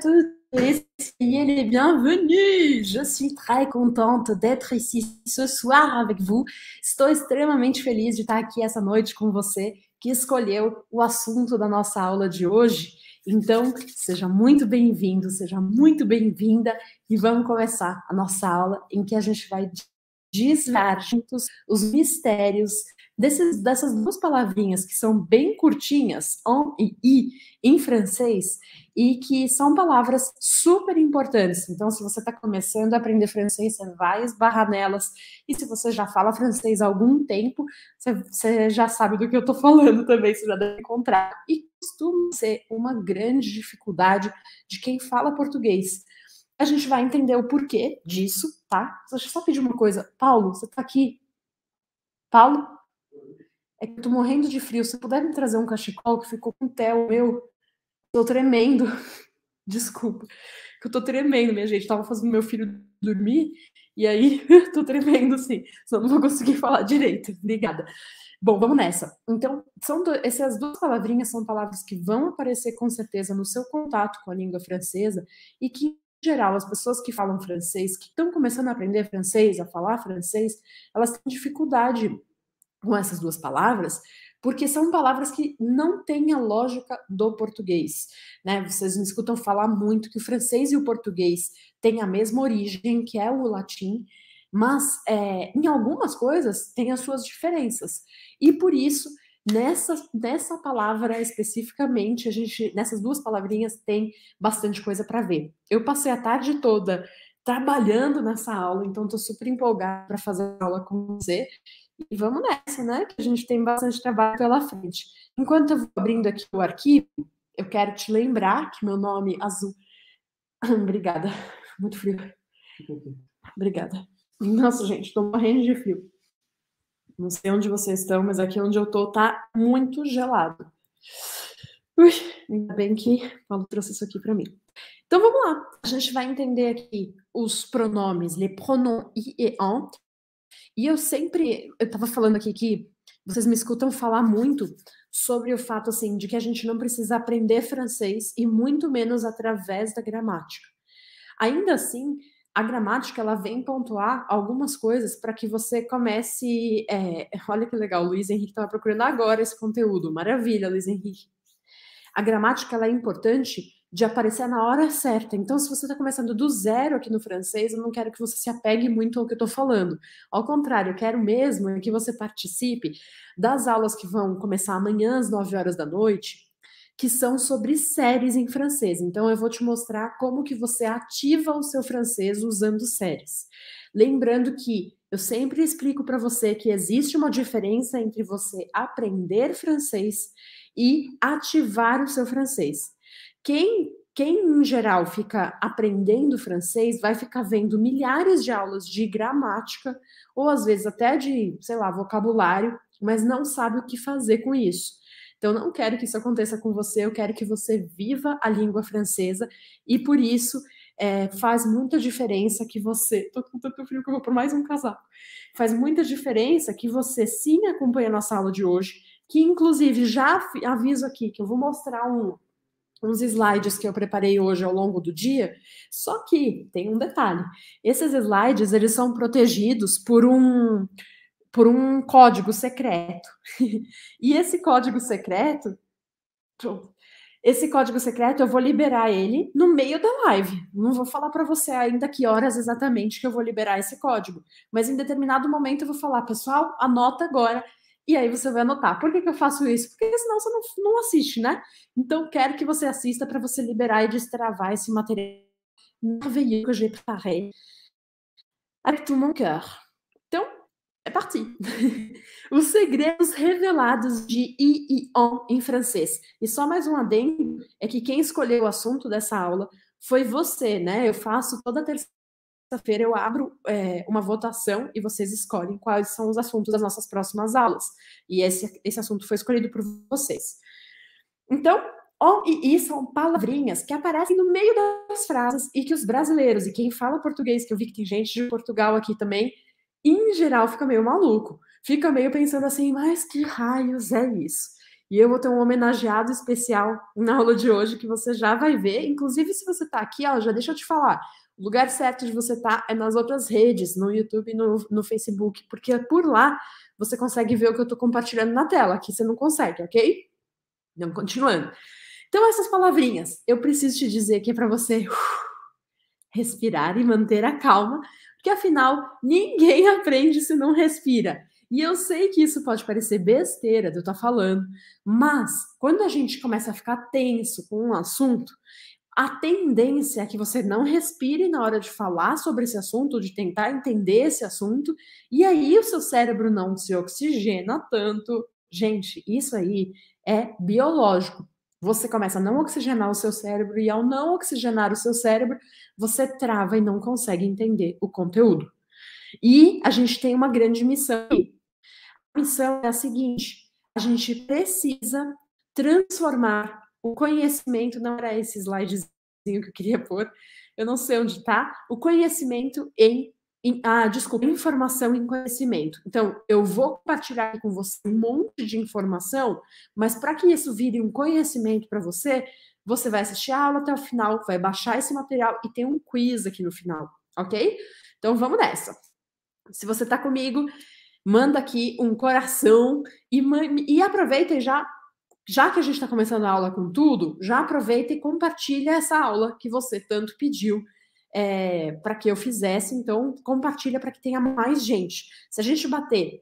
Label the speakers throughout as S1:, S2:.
S1: toutes et soyez les bienvenus! Je suis très contente d'être ici ce soir avec vous. Estou extremamente feliz de estar aqui essa noite com você que escolheu o assunto da nossa aula de hoje. Então, seja muito bem-vindo, seja muito bem-vinda e vamos começar a nossa aula em que a gente vai desvendar juntos os mistérios desses, dessas duas palavrinhas que são bem curtinhas, on e i, em francês, e que são palavras super importantes. Então, se você está começando a aprender francês, você vai esbarrar nelas. E se você já fala francês há algum tempo, você, você já sabe do que eu estou falando também, você já deve encontrar. E costuma ser uma grande dificuldade de quem fala português. A gente vai entender o porquê disso, tá? Deixa eu só pedir uma coisa. Paulo, você está aqui? Paulo? É que eu tô morrendo de frio. Se puder me trazer um cachecol que ficou com o tel meu, Tô tremendo. Desculpa. Eu tô tremendo, minha gente. Tava fazendo meu filho dormir e aí tô tremendo, sim. Só não vou conseguir falar direito. Obrigada. Bom, vamos nessa. Então, são do... essas duas palavrinhas são palavras que vão aparecer com certeza no seu contato com a língua francesa e que, em geral, as pessoas que falam francês, que estão começando a aprender francês, a falar francês, elas têm dificuldade com essas duas palavras, porque são palavras que não têm a lógica do português. Né? Vocês me escutam falar muito que o francês e o português têm a mesma origem, que é o latim, mas é, em algumas coisas têm as suas diferenças. E por isso, nessa, nessa palavra especificamente, a gente, nessas duas palavrinhas, tem bastante coisa para ver. Eu passei a tarde toda trabalhando nessa aula, então estou super empolgada para fazer a aula com você. E vamos nessa, né? Que a gente tem bastante trabalho pela frente. Enquanto eu vou abrindo aqui o arquivo, eu quero te lembrar que meu nome azul. Obrigada. Muito frio. Obrigada. Nossa, gente, estou morrendo de frio. Não sei onde vocês estão, mas aqui onde eu estou está muito gelado. Ui, ainda bem que o Paulo trouxe isso aqui para mim. Então vamos lá. A gente vai entender aqui os pronomes, les pronoms i et en, e eu sempre, eu estava falando aqui que vocês me escutam falar muito sobre o fato assim de que a gente não precisa aprender francês e muito menos através da gramática. Ainda assim, a gramática ela vem pontuar algumas coisas para que você comece. É, olha que legal, Luiz Henrique estava procurando agora esse conteúdo. Maravilha, Luiz Henrique. A gramática ela é importante de aparecer na hora certa. Então, se você está começando do zero aqui no francês, eu não quero que você se apegue muito ao que eu estou falando. Ao contrário, eu quero mesmo é que você participe das aulas que vão começar amanhã às 9 horas da noite, que são sobre séries em francês. Então eu vou te mostrar como que você ativa o seu francês usando séries. Lembrando que eu sempre explico para você que existe uma diferença entre você aprender francês e ativar o seu francês. Quem, quem em geral fica aprendendo francês vai ficar vendo milhares de aulas de gramática ou às vezes até de, sei lá, vocabulário, mas não sabe o que fazer com isso. Então, não quero que isso aconteça com você, eu quero que você viva a língua francesa e por isso é, faz muita diferença que você. Tô com tanto frio que eu vou por mais um casaco. Faz muita diferença que você sim acompanhe a nossa aula de hoje, que inclusive já aviso aqui que eu vou mostrar um, uns slides que eu preparei hoje ao longo do dia, só que tem um detalhe. Esses slides, eles são protegidos por um por um código secreto. e esse código secreto esse código secreto eu vou liberar ele no meio da live. Não vou falar para você ainda que horas exatamente que eu vou liberar esse código, mas em determinado momento eu vou falar, pessoal, anota agora e aí você vai anotar. Por que, que eu faço isso? Porque senão você não, não assiste, né? Então, quero que você assista para você liberar e destravar esse material maravilhoso que j'ai préparé avec tout mon cœur. Então, é parti. Os segredos revelados de I e On em francês. E só mais um adendo, é que quem escolheu o assunto dessa aula foi você, né? Eu faço toda a terça sexta-feira eu abro é, uma votação e vocês escolhem quais são os assuntos das nossas próximas aulas. E esse, esse assunto foi escolhido por vocês. Então, on e i são palavrinhas que aparecem no meio das frases e que os brasileiros e quem fala português, que eu vi que tem gente de Portugal aqui também, em geral fica meio maluco. Fica meio pensando assim, mas que raios é isso? E eu vou ter um homenageado especial na aula de hoje que você já vai ver. Inclusive, se você está aqui, ó, já deixa eu te falar. O lugar certo de você estar tá é nas outras redes, no YouTube, no, no Facebook, porque por lá você consegue ver o que eu estou compartilhando na tela. Aqui você não consegue, ok? Então, continuando. Então, essas palavrinhas, eu preciso te dizer que é para você uh, respirar e manter a calma, porque afinal, ninguém aprende se não respira. E eu sei que isso pode parecer besteira de eu estar tá falando, mas quando a gente começa a ficar tenso com um assunto, a tendência é que você não respire na hora de falar sobre esse assunto, de tentar entender esse assunto, e aí o seu cérebro não se oxigena tanto. Gente, isso aí é biológico. Você começa a não oxigenar o seu cérebro, e ao não oxigenar o seu cérebro, você trava e não consegue entender o conteúdo. E a gente tem uma grande missão. A missão é a seguinte: a gente precisa transformar o conhecimento não era esse slidezinho que eu queria pôr, eu não sei onde está. O conhecimento em, em. ah, desculpa, informação em conhecimento. Então, eu vou compartilhar com você um monte de informação, mas para que isso vire um conhecimento para você, você vai assistir a aula até o final, vai baixar esse material e tem um quiz aqui no final, ok? Então, vamos nessa. Se você está comigo, manda aqui um coração e, e aproveita e já já que a gente está começando a aula com tudo, já aproveita e compartilha essa aula que você tanto pediu é, para que eu fizesse. Então, compartilha para que tenha mais gente. Se a gente bater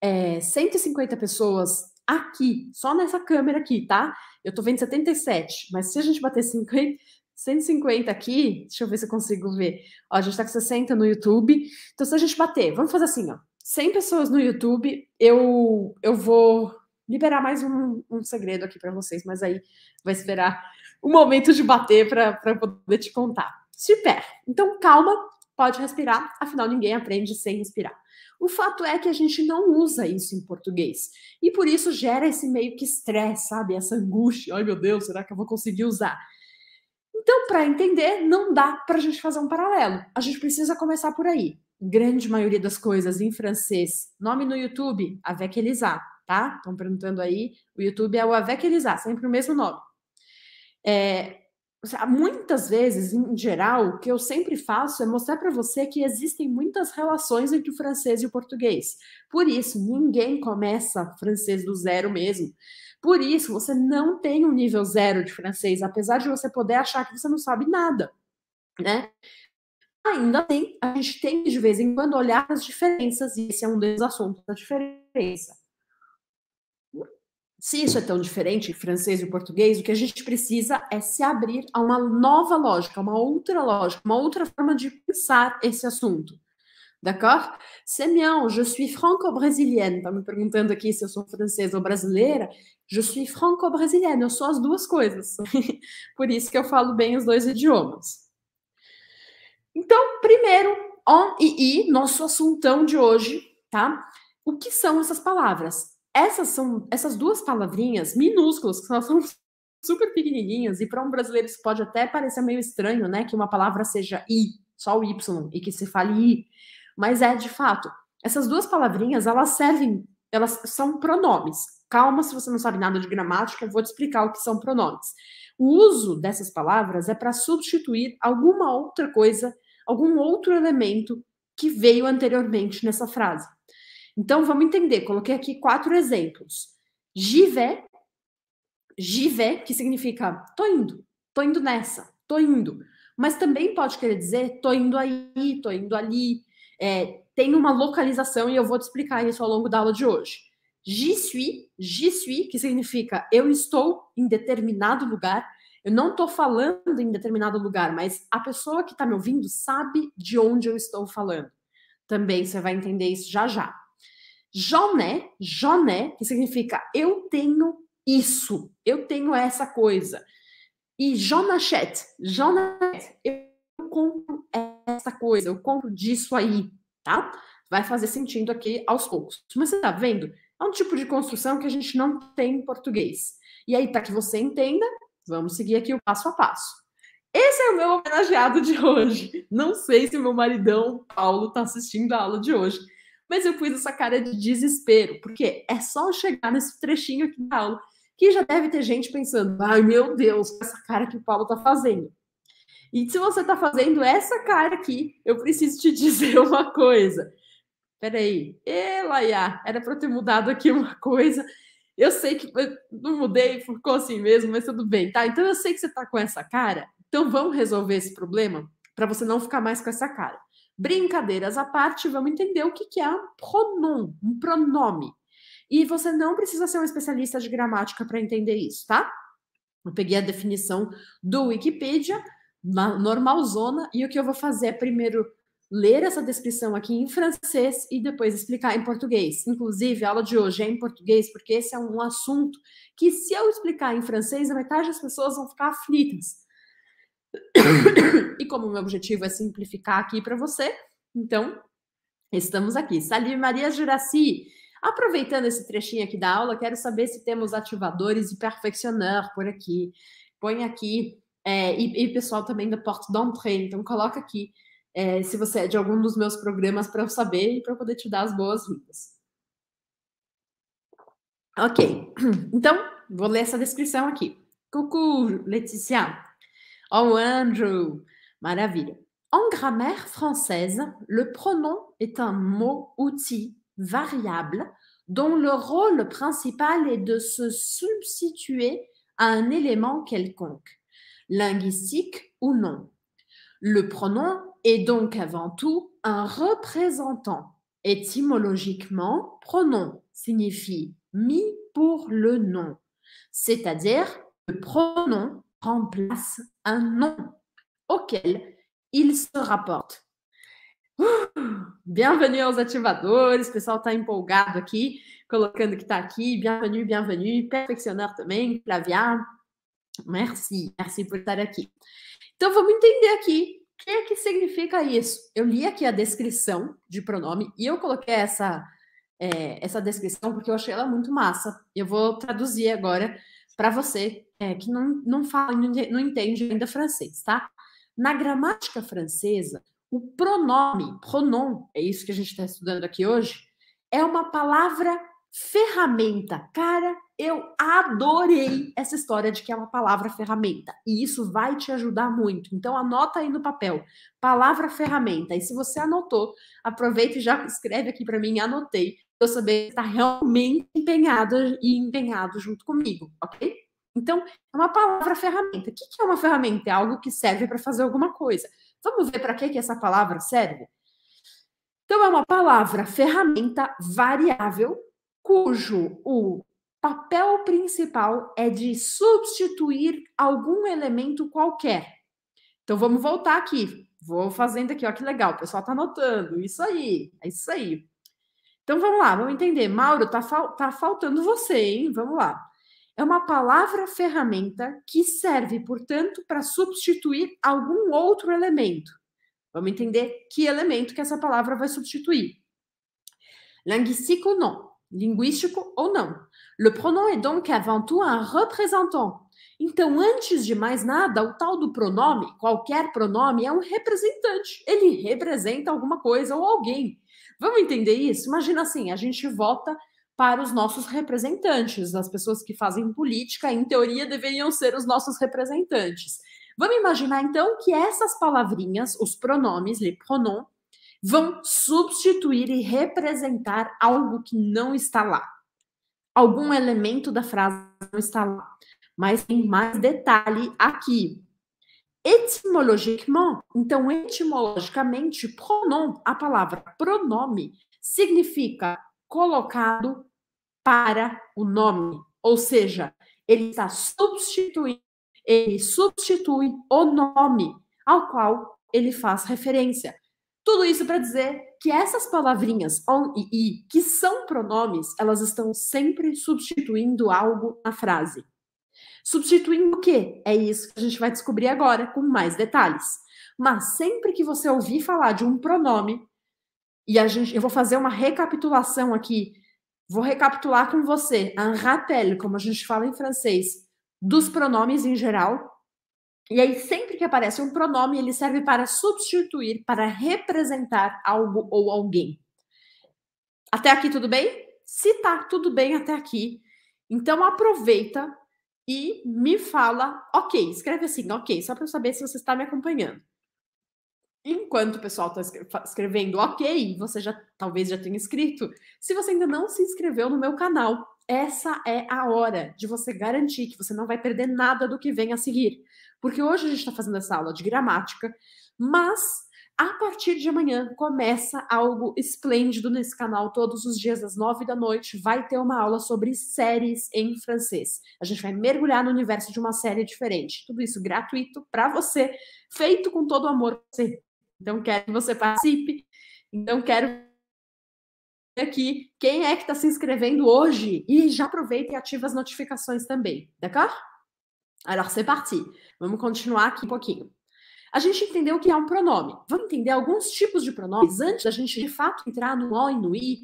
S1: é, 150 pessoas aqui, só nessa câmera aqui, tá? Eu tô vendo 77, mas se a gente bater 50, 150 aqui, deixa eu ver se eu consigo ver. Ó, a gente tá com 60 no YouTube. Então, se a gente bater, vamos fazer assim, ó. 100 pessoas no YouTube, eu, eu vou liberar mais um, um segredo aqui para vocês, mas aí vai esperar o momento de bater para poder te contar. Super! Então, calma, pode respirar, afinal, ninguém aprende sem respirar. O fato é que a gente não usa isso em português. E por isso gera esse meio que estresse, sabe? Essa angústia. Ai meu Deus, será que eu vou conseguir usar? Então, para entender, não dá para a gente fazer um paralelo. A gente precisa começar por aí. Grande maioria das coisas em francês. Nome no YouTube, avec Elisa tá? Estão perguntando aí. O YouTube é o Avequilizar, sempre o mesmo nome. É, muitas vezes, em geral, o que eu sempre faço é mostrar para você que existem muitas relações entre o francês e o português. Por isso, ninguém começa francês do zero mesmo. Por isso, você não tem um nível zero de francês, apesar de você poder achar que você não sabe nada, né? Ainda tem, assim, a gente tem de vez em quando olhar as diferenças, e esse é um dos assuntos da diferença. Se isso é tão diferente, francês e português, o que a gente precisa é se abrir a uma nova lógica, uma outra lógica, uma outra forma de pensar esse assunto. D'accord? Semyon, je suis franco-brésilienne. Tá me perguntando aqui se eu sou francesa ou brasileira. Je suis franco-brésilienne. Eu sou as duas coisas. Por isso que eu falo bem os dois idiomas. Então, primeiro, on e i, nosso assuntão de hoje, tá? O que são essas palavras? Essas são essas duas palavrinhas minúsculas, que são super pequenininhas, e para um brasileiro isso pode até parecer meio estranho, né? Que uma palavra seja I, só o Y, e que se fale I. Mas é de fato. Essas duas palavrinhas, elas servem, elas são pronomes. Calma se você não sabe nada de gramática, eu vou te explicar o que são pronomes. O uso dessas palavras é para substituir alguma outra coisa, algum outro elemento que veio anteriormente nessa frase. Então, vamos entender. Coloquei aqui quatro exemplos. Jivé, vais, que significa tô indo, tô indo nessa, tô indo. Mas também pode querer dizer tô indo aí, tô indo ali. É, tem uma localização e eu vou te explicar isso ao longo da aula de hoje. J'y suis, j'y suis, que significa eu estou em determinado lugar. Eu não estou falando em determinado lugar, mas a pessoa que está me ouvindo sabe de onde eu estou falando. Também você vai entender isso já já. Joné, Joné, que significa eu tenho isso, eu tenho essa coisa. E Jonachet, Jonachet, eu compro essa coisa, eu compro disso aí, tá? Vai fazer sentido aqui aos poucos. Mas você tá vendo? É um tipo de construção que a gente não tem em português. E aí, para que você entenda, vamos seguir aqui o passo a passo. Esse é o meu homenageado de hoje. Não sei se meu maridão Paulo está assistindo a aula de hoje, mas eu pus essa cara de desespero, porque é só chegar nesse trechinho aqui da aula que já deve ter gente pensando: ai meu Deus, essa cara que o Paulo tá fazendo. E se você tá fazendo essa cara aqui, eu preciso te dizer uma coisa. Peraí, Elaiá, era para ter mudado aqui uma coisa. Eu sei que não mudei, ficou assim mesmo, mas tudo bem, tá? Então eu sei que você tá com essa cara, então vamos resolver esse problema? para você não ficar mais com essa cara. Brincadeiras à parte, vamos entender o que é um pronome, um pronome. E você não precisa ser um especialista de gramática para entender isso, tá? Eu peguei a definição do Wikipedia, normalzona, e o que eu vou fazer é primeiro ler essa descrição aqui em francês e depois explicar em português. Inclusive, a aula de hoje é em português, porque esse é um assunto que, se eu explicar em francês, a metade das pessoas vão ficar aflitas e como o meu objetivo é simplificar aqui para você, então estamos aqui. Salim Maria Juraci, aproveitando esse trechinho aqui da aula, quero saber se temos ativadores e perfeccionar por aqui. Põe aqui, é, e, e pessoal também da Porte d'Entrée, então coloca aqui é, se você é de algum dos meus programas para eu saber e para eu poder te dar as boas-vindas. Ok, então vou ler essa descrição aqui. Cucu, Letícia, Oh, Andrew Maravilha. En grammaire française, le pronom est un mot-outil variable dont le rôle principal est de se substituer à un élément quelconque, linguistique ou non. Le pronom est donc avant tout un représentant. Étymologiquement, pronom signifie «mi» pour le nom, c'est-à-dire le pronom remplace un nom auquel il se rapporte. bienvenue aos ativadores, o pessoal está empolgado aqui, colocando que está aqui. Bienvenue, bienvenue, perfeccionar também, claviar. Merci, merci por estar aqui. Então vamos entender aqui o que, é que significa isso. Eu li aqui a descrição de pronome e eu coloquei essa, é, essa descrição porque eu achei ela muito massa. Eu vou traduzir agora para você é, que não, não fala, não entende ainda francês, tá? Na gramática francesa, o pronome, pronom, é isso que a gente está estudando aqui hoje, é uma palavra ferramenta. Cara, eu adorei essa história de que é uma palavra ferramenta. E isso vai te ajudar muito. Então, anota aí no papel, palavra ferramenta. E se você anotou, aproveita e já escreve aqui para mim, anotei, para eu saber que está realmente empenhado e empenhado junto comigo, ok? Então, é uma palavra ferramenta. O que é uma ferramenta? É algo que serve para fazer alguma coisa. Vamos ver para que, que essa palavra serve? Então, é uma palavra ferramenta variável, cujo o papel principal é de substituir algum elemento qualquer. Então, vamos voltar aqui. Vou fazendo aqui, ó, que legal, o pessoal tá anotando. Isso aí, é isso aí. Então, vamos lá, vamos entender. Mauro, tá, fal tá faltando você, hein? Vamos lá é uma palavra ferramenta que serve, portanto, para substituir algum outro elemento. Vamos entender que elemento que essa palavra vai substituir. Linguistique ou não? Linguístico ou não? Le pronom é donc avant tout un représentant. Então, antes de mais nada, o tal do pronome, qualquer pronome, é um representante. Ele representa alguma coisa ou alguém. Vamos entender isso? Imagina assim: a gente vota para os nossos representantes, as pessoas que fazem política, em teoria, deveriam ser os nossos representantes. Vamos imaginar então que essas palavrinhas, os pronomes, les pronoms, vão substituir e representar algo que não está lá. Algum elemento da frase não está lá. Mas tem mais detalhe aqui. Etimologiquement, então etimologicamente, pronom, a palavra pronome significa colocado para o nome, ou seja, ele está substituindo, ele substitui o nome ao qual ele faz referência. Tudo isso para dizer que essas palavrinhas on e i, que são pronomes, elas estão sempre substituindo algo na frase. Substituindo o quê? É isso que a gente vai descobrir agora com mais detalhes. Mas sempre que você ouvir falar de um pronome, e a gente, eu vou fazer uma recapitulação aqui. Vou recapitular com você, un rappel, como a gente fala em francês, dos pronomes em geral. E aí, sempre que aparece um pronome, ele serve para substituir, para representar algo ou alguém. Até aqui tudo bem? Se tá tudo bem até aqui, então aproveita e me fala, ok, escreve assim, ok, só para eu saber se você está me acompanhando enquanto o pessoal está escrevendo ok, você já talvez já tenha escrito. Se você ainda não se inscreveu no meu canal, essa é a hora de você garantir que você não vai perder nada do que vem a seguir. Porque hoje a gente está fazendo essa aula de gramática, mas a partir de amanhã começa algo esplêndido nesse canal. Todos os dias às nove da noite vai ter uma aula sobre séries em francês. A gente vai mergulhar no universo de uma série diferente. Tudo isso gratuito para você, feito com todo o amor que você então, quero que você participe. Então, quero aqui quem é que está se inscrevendo hoje. E já aproveita e ativa as notificações também, d'accord? Alors, c'est parti. Vamos continuar aqui um pouquinho. A gente entendeu o que é um pronome. Vamos entender alguns tipos de pronomes antes da gente, de fato, entrar no O e no I,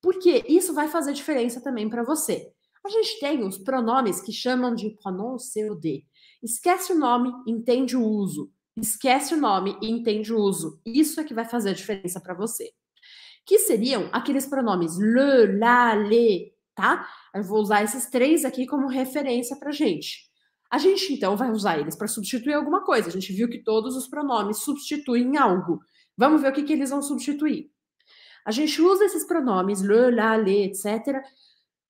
S1: porque isso vai fazer diferença também para você. A gente tem os pronomes que chamam de pronom d. Esquece o nome, entende o uso. Esquece o nome e entende o uso. Isso é que vai fazer a diferença para você. Que seriam aqueles pronomes le, la, le, tá? Eu vou usar esses três aqui como referência para gente. A gente então vai usar eles para substituir alguma coisa. A gente viu que todos os pronomes substituem algo. Vamos ver o que, que eles vão substituir. A gente usa esses pronomes le, la, le, etc.,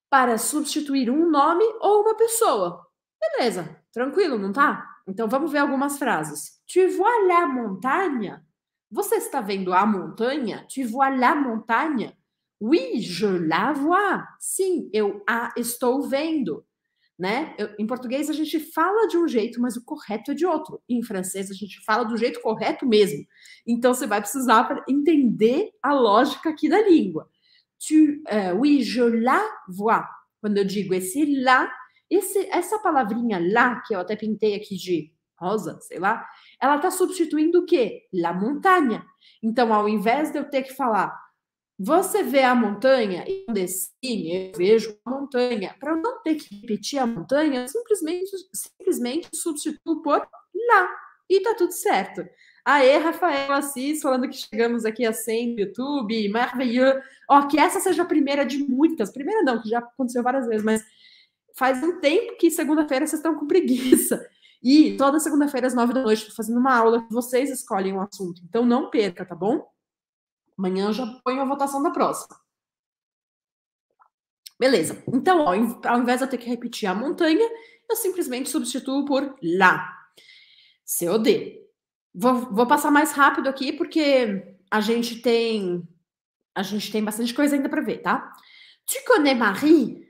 S1: para substituir um nome ou uma pessoa. Beleza, tranquilo, não tá? Então vamos ver algumas frases. Tu vois la montagne? Você está vendo a montanha? Tu vois la montagne? Oui, je la vois. Sim, eu a estou vendo. Né? Eu, em português a gente fala de um jeito, mas o correto é de outro. Em francês a gente fala do jeito correto mesmo. Então você vai precisar entender a lógica aqui da língua. Tu, uh, oui, je la vois. Quando eu digo esse lá, esse, essa palavrinha lá, que eu até pintei aqui de rosa, sei lá, ela está substituindo o quê? La montanha. Então, ao invés de eu ter que falar, você vê a montanha e desci, eu vejo a montanha. Para eu não ter que repetir a montanha, simplesmente, simplesmente substituo por lá. E tá tudo certo. Aê, Rafael Assis, falando que chegamos aqui a 100 no YouTube, maravilhoso. Ó, que essa seja a primeira de muitas. Primeira não, que já aconteceu várias vezes, mas faz um tempo que segunda-feira vocês estão com preguiça. E toda segunda-feira, às nove da noite, estou fazendo uma aula que vocês escolhem um assunto. Então não perca, tá bom? Amanhã eu já ponho a votação da próxima. Beleza. Então, ó, ao invés de eu ter que repetir a montanha, eu simplesmente substituo por lá. COD. Vou, vou passar mais rápido aqui, porque a gente tem a gente tem bastante coisa ainda para ver, tá? Tu connais Marie?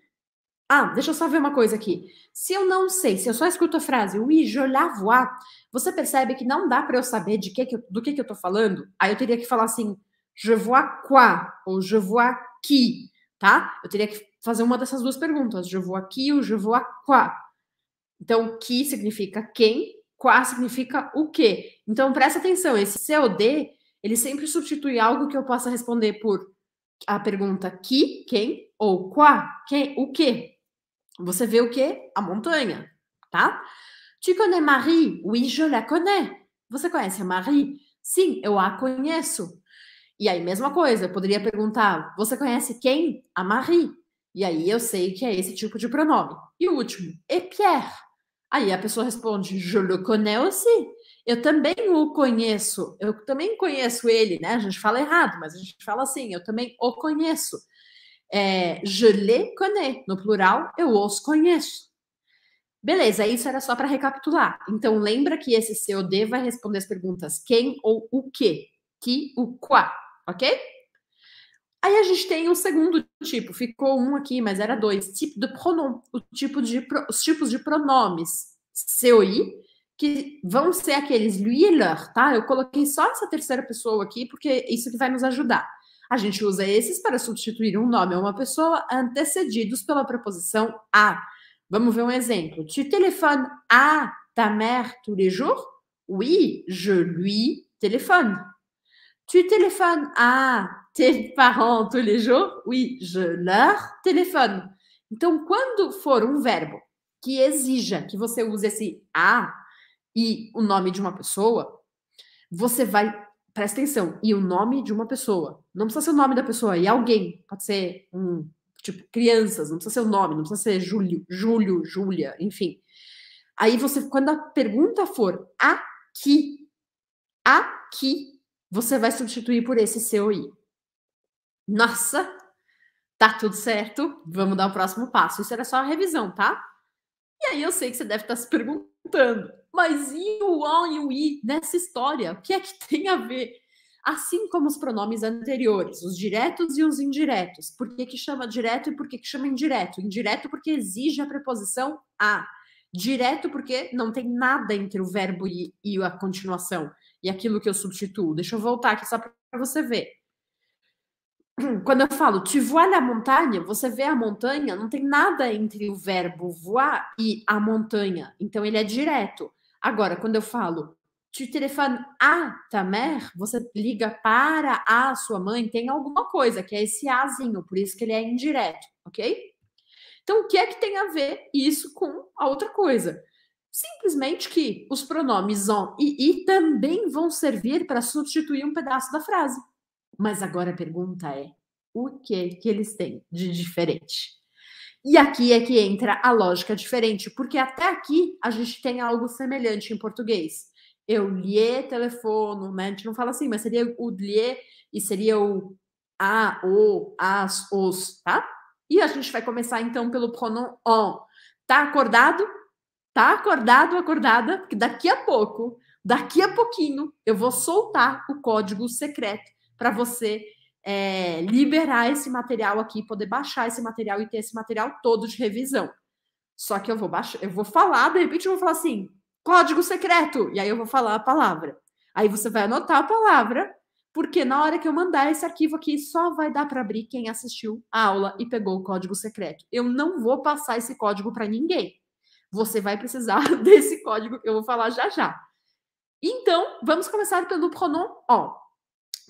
S1: Ah, deixa eu só ver uma coisa aqui. Se eu não sei, se eu só escuto a frase oui, je la vois, você percebe que não dá para eu saber de que, que eu, do que, que eu estou falando? Aí eu teria que falar assim, je vois quoi, ou je vois qui, tá? Eu teria que fazer uma dessas duas perguntas, je vois qui ou je vois quoi. Então, qui significa quem, qua significa o que. Então, presta atenção, esse COD, ele sempre substitui algo que eu possa responder por a pergunta que, quem, ou qua, quem, o que, você vê o quê? A montanha, tá? Tu connais Marie? Oui, je la connais. Você conhece a Marie? Sim, eu a conheço. E aí, mesma coisa, eu poderia perguntar: você conhece quem? A Marie. E aí eu sei que é esse tipo de pronome. E o último, e Pierre. Aí a pessoa responde: je le connais aussi. Eu também o conheço. Eu também conheço ele, né? A gente fala errado, mas a gente fala assim: eu também o conheço. É, je les connais. No plural, eu os conheço. Beleza, isso era só para recapitular. Então, lembra que esse COD vai responder as perguntas quem ou o que, que, o qua, ok? Aí a gente tem o um segundo tipo, ficou um aqui, mas era dois, tipo de pronom, o tipo de, os tipos de pronomes, COI, que vão ser aqueles lui e leur, tá? Eu coloquei só essa terceira pessoa aqui, porque é isso que vai nos ajudar. A gente usa esses para substituir um nome ou uma pessoa antecedidos pela preposição a. Vamos ver um exemplo. Tu téléphones à ta mère tous les jours? Oui, je lui téléphone. Tu téléphones à tes parents tous les jours? Oui, je leur téléphone. Então, quando for um verbo que exija que você use esse a e o nome de uma pessoa, você vai presta atenção, e o nome de uma pessoa. Não precisa ser o nome da pessoa, e alguém. Pode ser um, tipo, crianças, não precisa ser o nome, não precisa ser Júlio, Júlio, Júlia, enfim. Aí você, quando a pergunta for aqui, aqui, você vai substituir por esse seu i. Nossa, tá tudo certo, vamos dar o próximo passo. Isso era só a revisão, tá? E aí eu sei que você deve estar se perguntando mas e o on e o i nessa história? O que é que tem a ver? Assim como os pronomes anteriores, os diretos e os indiretos. Por que, que chama direto e por que, que chama indireto? Indireto porque exige a preposição a. Direto porque não tem nada entre o verbo e, e a continuação. E aquilo que eu substituo. Deixa eu voltar aqui só para você ver quando eu falo te voar la montanha, você vê a montanha, não tem nada entre o verbo voar e a montanha. Então ele é direto. Agora, quando eu falo te telefone à ta você liga para a sua mãe, tem alguma coisa, que é esse azinho, por isso que ele é indireto, ok? Então, o que é que tem a ver isso com a outra coisa? Simplesmente que os pronomes on e i também vão servir para substituir um pedaço da frase. Mas agora a pergunta é: o que que eles têm de diferente? E aqui é que entra a lógica diferente, porque até aqui a gente tem algo semelhante em português. Eu lhe telefono, né? A gente não fala assim, mas seria o lhe e seria o a, o, as, os, tá? E a gente vai começar então pelo pronom on. Tá acordado? Tá acordado, acordada? Porque daqui a pouco, daqui a pouquinho, eu vou soltar o código secreto para você é, liberar esse material aqui, poder baixar esse material e ter esse material todo de revisão. Só que eu vou baixar, eu vou falar, de repente eu vou falar assim, código secreto, e aí eu vou falar a palavra. Aí você vai anotar a palavra, porque na hora que eu mandar esse arquivo aqui, só vai dar para abrir quem assistiu a aula e pegou o código secreto. Eu não vou passar esse código para ninguém. Você vai precisar desse código que eu vou falar já já. Então, vamos começar pelo pronom on.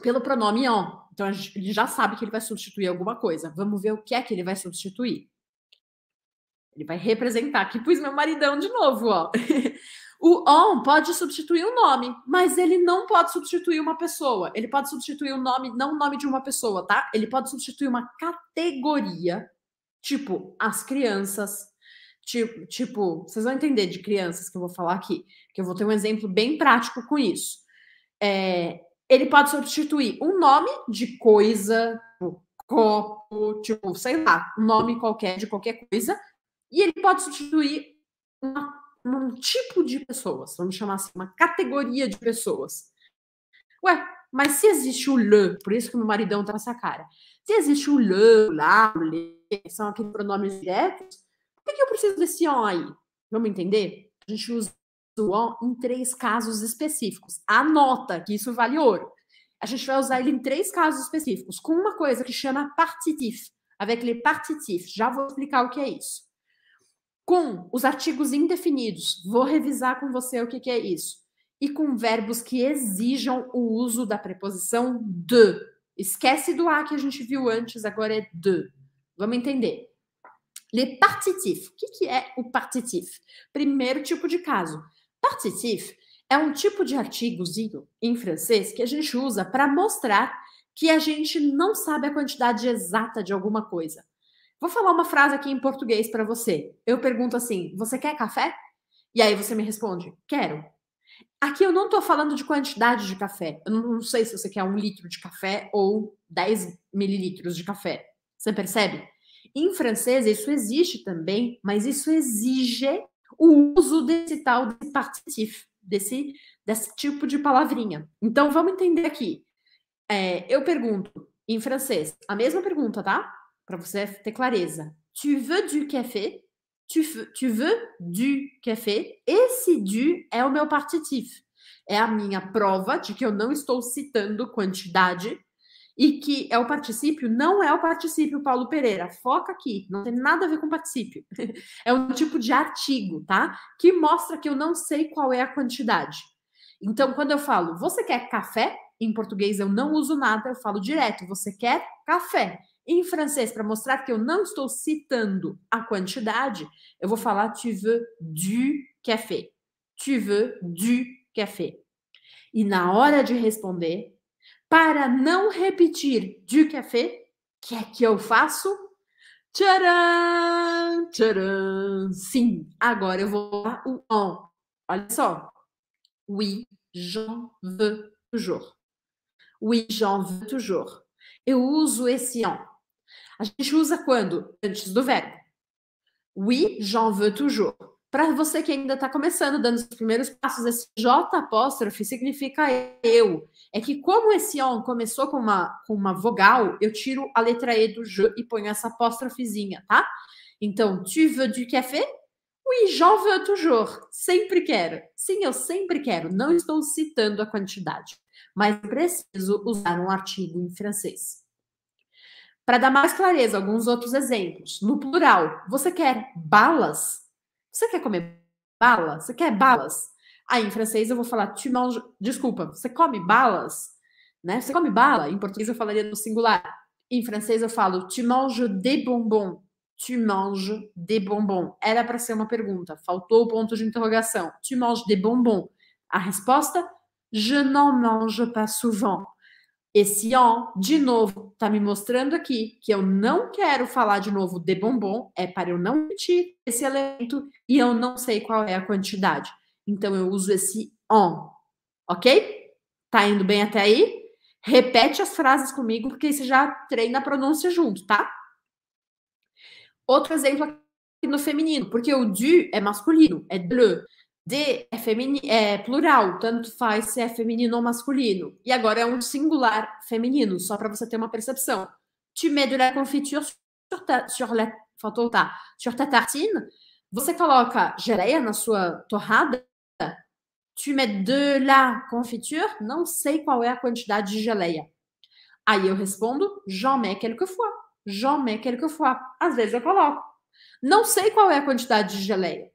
S1: Pelo pronome on. Então ele já sabe que ele vai substituir alguma coisa. Vamos ver o que é que ele vai substituir. Ele vai representar Aqui pus meu maridão de novo, ó. o on pode substituir um nome, mas ele não pode substituir uma pessoa. Ele pode substituir o um nome, não o nome de uma pessoa, tá? Ele pode substituir uma categoria, tipo as crianças, tipo, tipo, vocês vão entender de crianças que eu vou falar aqui, que eu vou ter um exemplo bem prático com isso. É, ele pode substituir um nome de coisa, tipo, copo, tipo, sei lá, um nome qualquer de qualquer coisa, e ele pode substituir uma, um tipo de pessoas, vamos chamar assim, uma categoria de pessoas. Ué, mas se existe o le, por isso que meu maridão tá nessa cara, se existe o le, lá, o le, são aqueles pronomes diretos, por que eu preciso desse on aí? Vamos entender? A gente usa ó em três casos específicos. Anota que isso vale ouro. A gente vai usar ele em três casos específicos, com uma coisa que chama partitif, avec les partitifs. Já vou explicar o que é isso. Com os artigos indefinidos, vou revisar com você o que, que é isso. E com verbos que exijam o uso da preposição de. Esquece do a que a gente viu antes, agora é de. Vamos entender. Le partitif. O que, que é o partitif? Primeiro tipo de caso. Partitif é um tipo de artigozinho em francês que a gente usa para mostrar que a gente não sabe a quantidade exata de alguma coisa. Vou falar uma frase aqui em português para você. Eu pergunto assim: você quer café? E aí você me responde: quero. Aqui eu não estou falando de quantidade de café. Eu não sei se você quer um litro de café ou 10 mililitros de café. Você percebe? Em francês, isso existe também, mas isso exige o uso desse tal de partitif, desse, desse tipo de palavrinha. Então, vamos entender aqui. É, eu pergunto em francês, a mesma pergunta, tá? Para você ter clareza. Tu veux du café? Tu, tu veux du café? Esse du é o meu partitif. É a minha prova de que eu não estou citando quantidade, e que é o particípio, não é o particípio, Paulo Pereira. Foca aqui, não tem nada a ver com particípio. É um tipo de artigo, tá? Que mostra que eu não sei qual é a quantidade. Então, quando eu falo, você quer café? Em português eu não uso nada, eu falo direto, você quer café. Em francês, para mostrar que eu não estou citando a quantidade, eu vou falar tu veux du café. Tu veux du café. E na hora de responder, para não repetir du café, que é que eu faço? Tcharam, tcharam. Sim, agora eu vou o on. Olha só. Oui, j'en veux toujours. Oui, j'en veux toujours. Eu uso esse on. A gente usa quando? Antes do verbo. Oui, j'en veux toujours. Para você que ainda está começando, dando os primeiros passos, esse J apóstrofe significa eu. É que como esse on começou com uma, com uma vogal, eu tiro a letra E do J e ponho essa apóstrofezinha, tá? Então, tu veux du café? Oui, je veux toujours. Sempre quero. Sim, eu sempre quero. Não estou citando a quantidade, mas preciso usar um artigo em francês. Para dar mais clareza, alguns outros exemplos. No plural, você quer balas? Você quer comer bala? Você quer balas? Aí em francês eu vou falar tu manges... Desculpa, você come balas? Né? Você come bala? Em português eu falaria no singular. Em francês eu falo tu manges des bonbons. Tu manges des bonbons. Era para ser uma pergunta, faltou o ponto de interrogação. Tu manges des bonbons. A resposta: Je n'en mange pas souvent. Esse ó, de novo, tá me mostrando aqui que eu não quero falar de novo de bombom, é para eu não repetir esse elemento e eu não sei qual é a quantidade. Então eu uso esse on, ok? Tá indo bem até aí? Repete as frases comigo, porque você já treina a pronúncia junto, tá? Outro exemplo aqui no feminino, porque o du é masculino, é bleu. D é, femini é plural, tanto faz se é feminino ou masculino. E agora é um singular feminino, só para você ter uma percepção. Tu mets de la confiture sur, ta, sur la, faltou tá, sur ta tartine. Você coloca geleia na sua torrada. Tu mets de la confiture. Não sei qual é a quantidade de geleia. Aí eu respondo, j'en mets quelquefois. J'en mets quelquefois. Às vezes eu coloco. Não sei qual é a quantidade de geleia.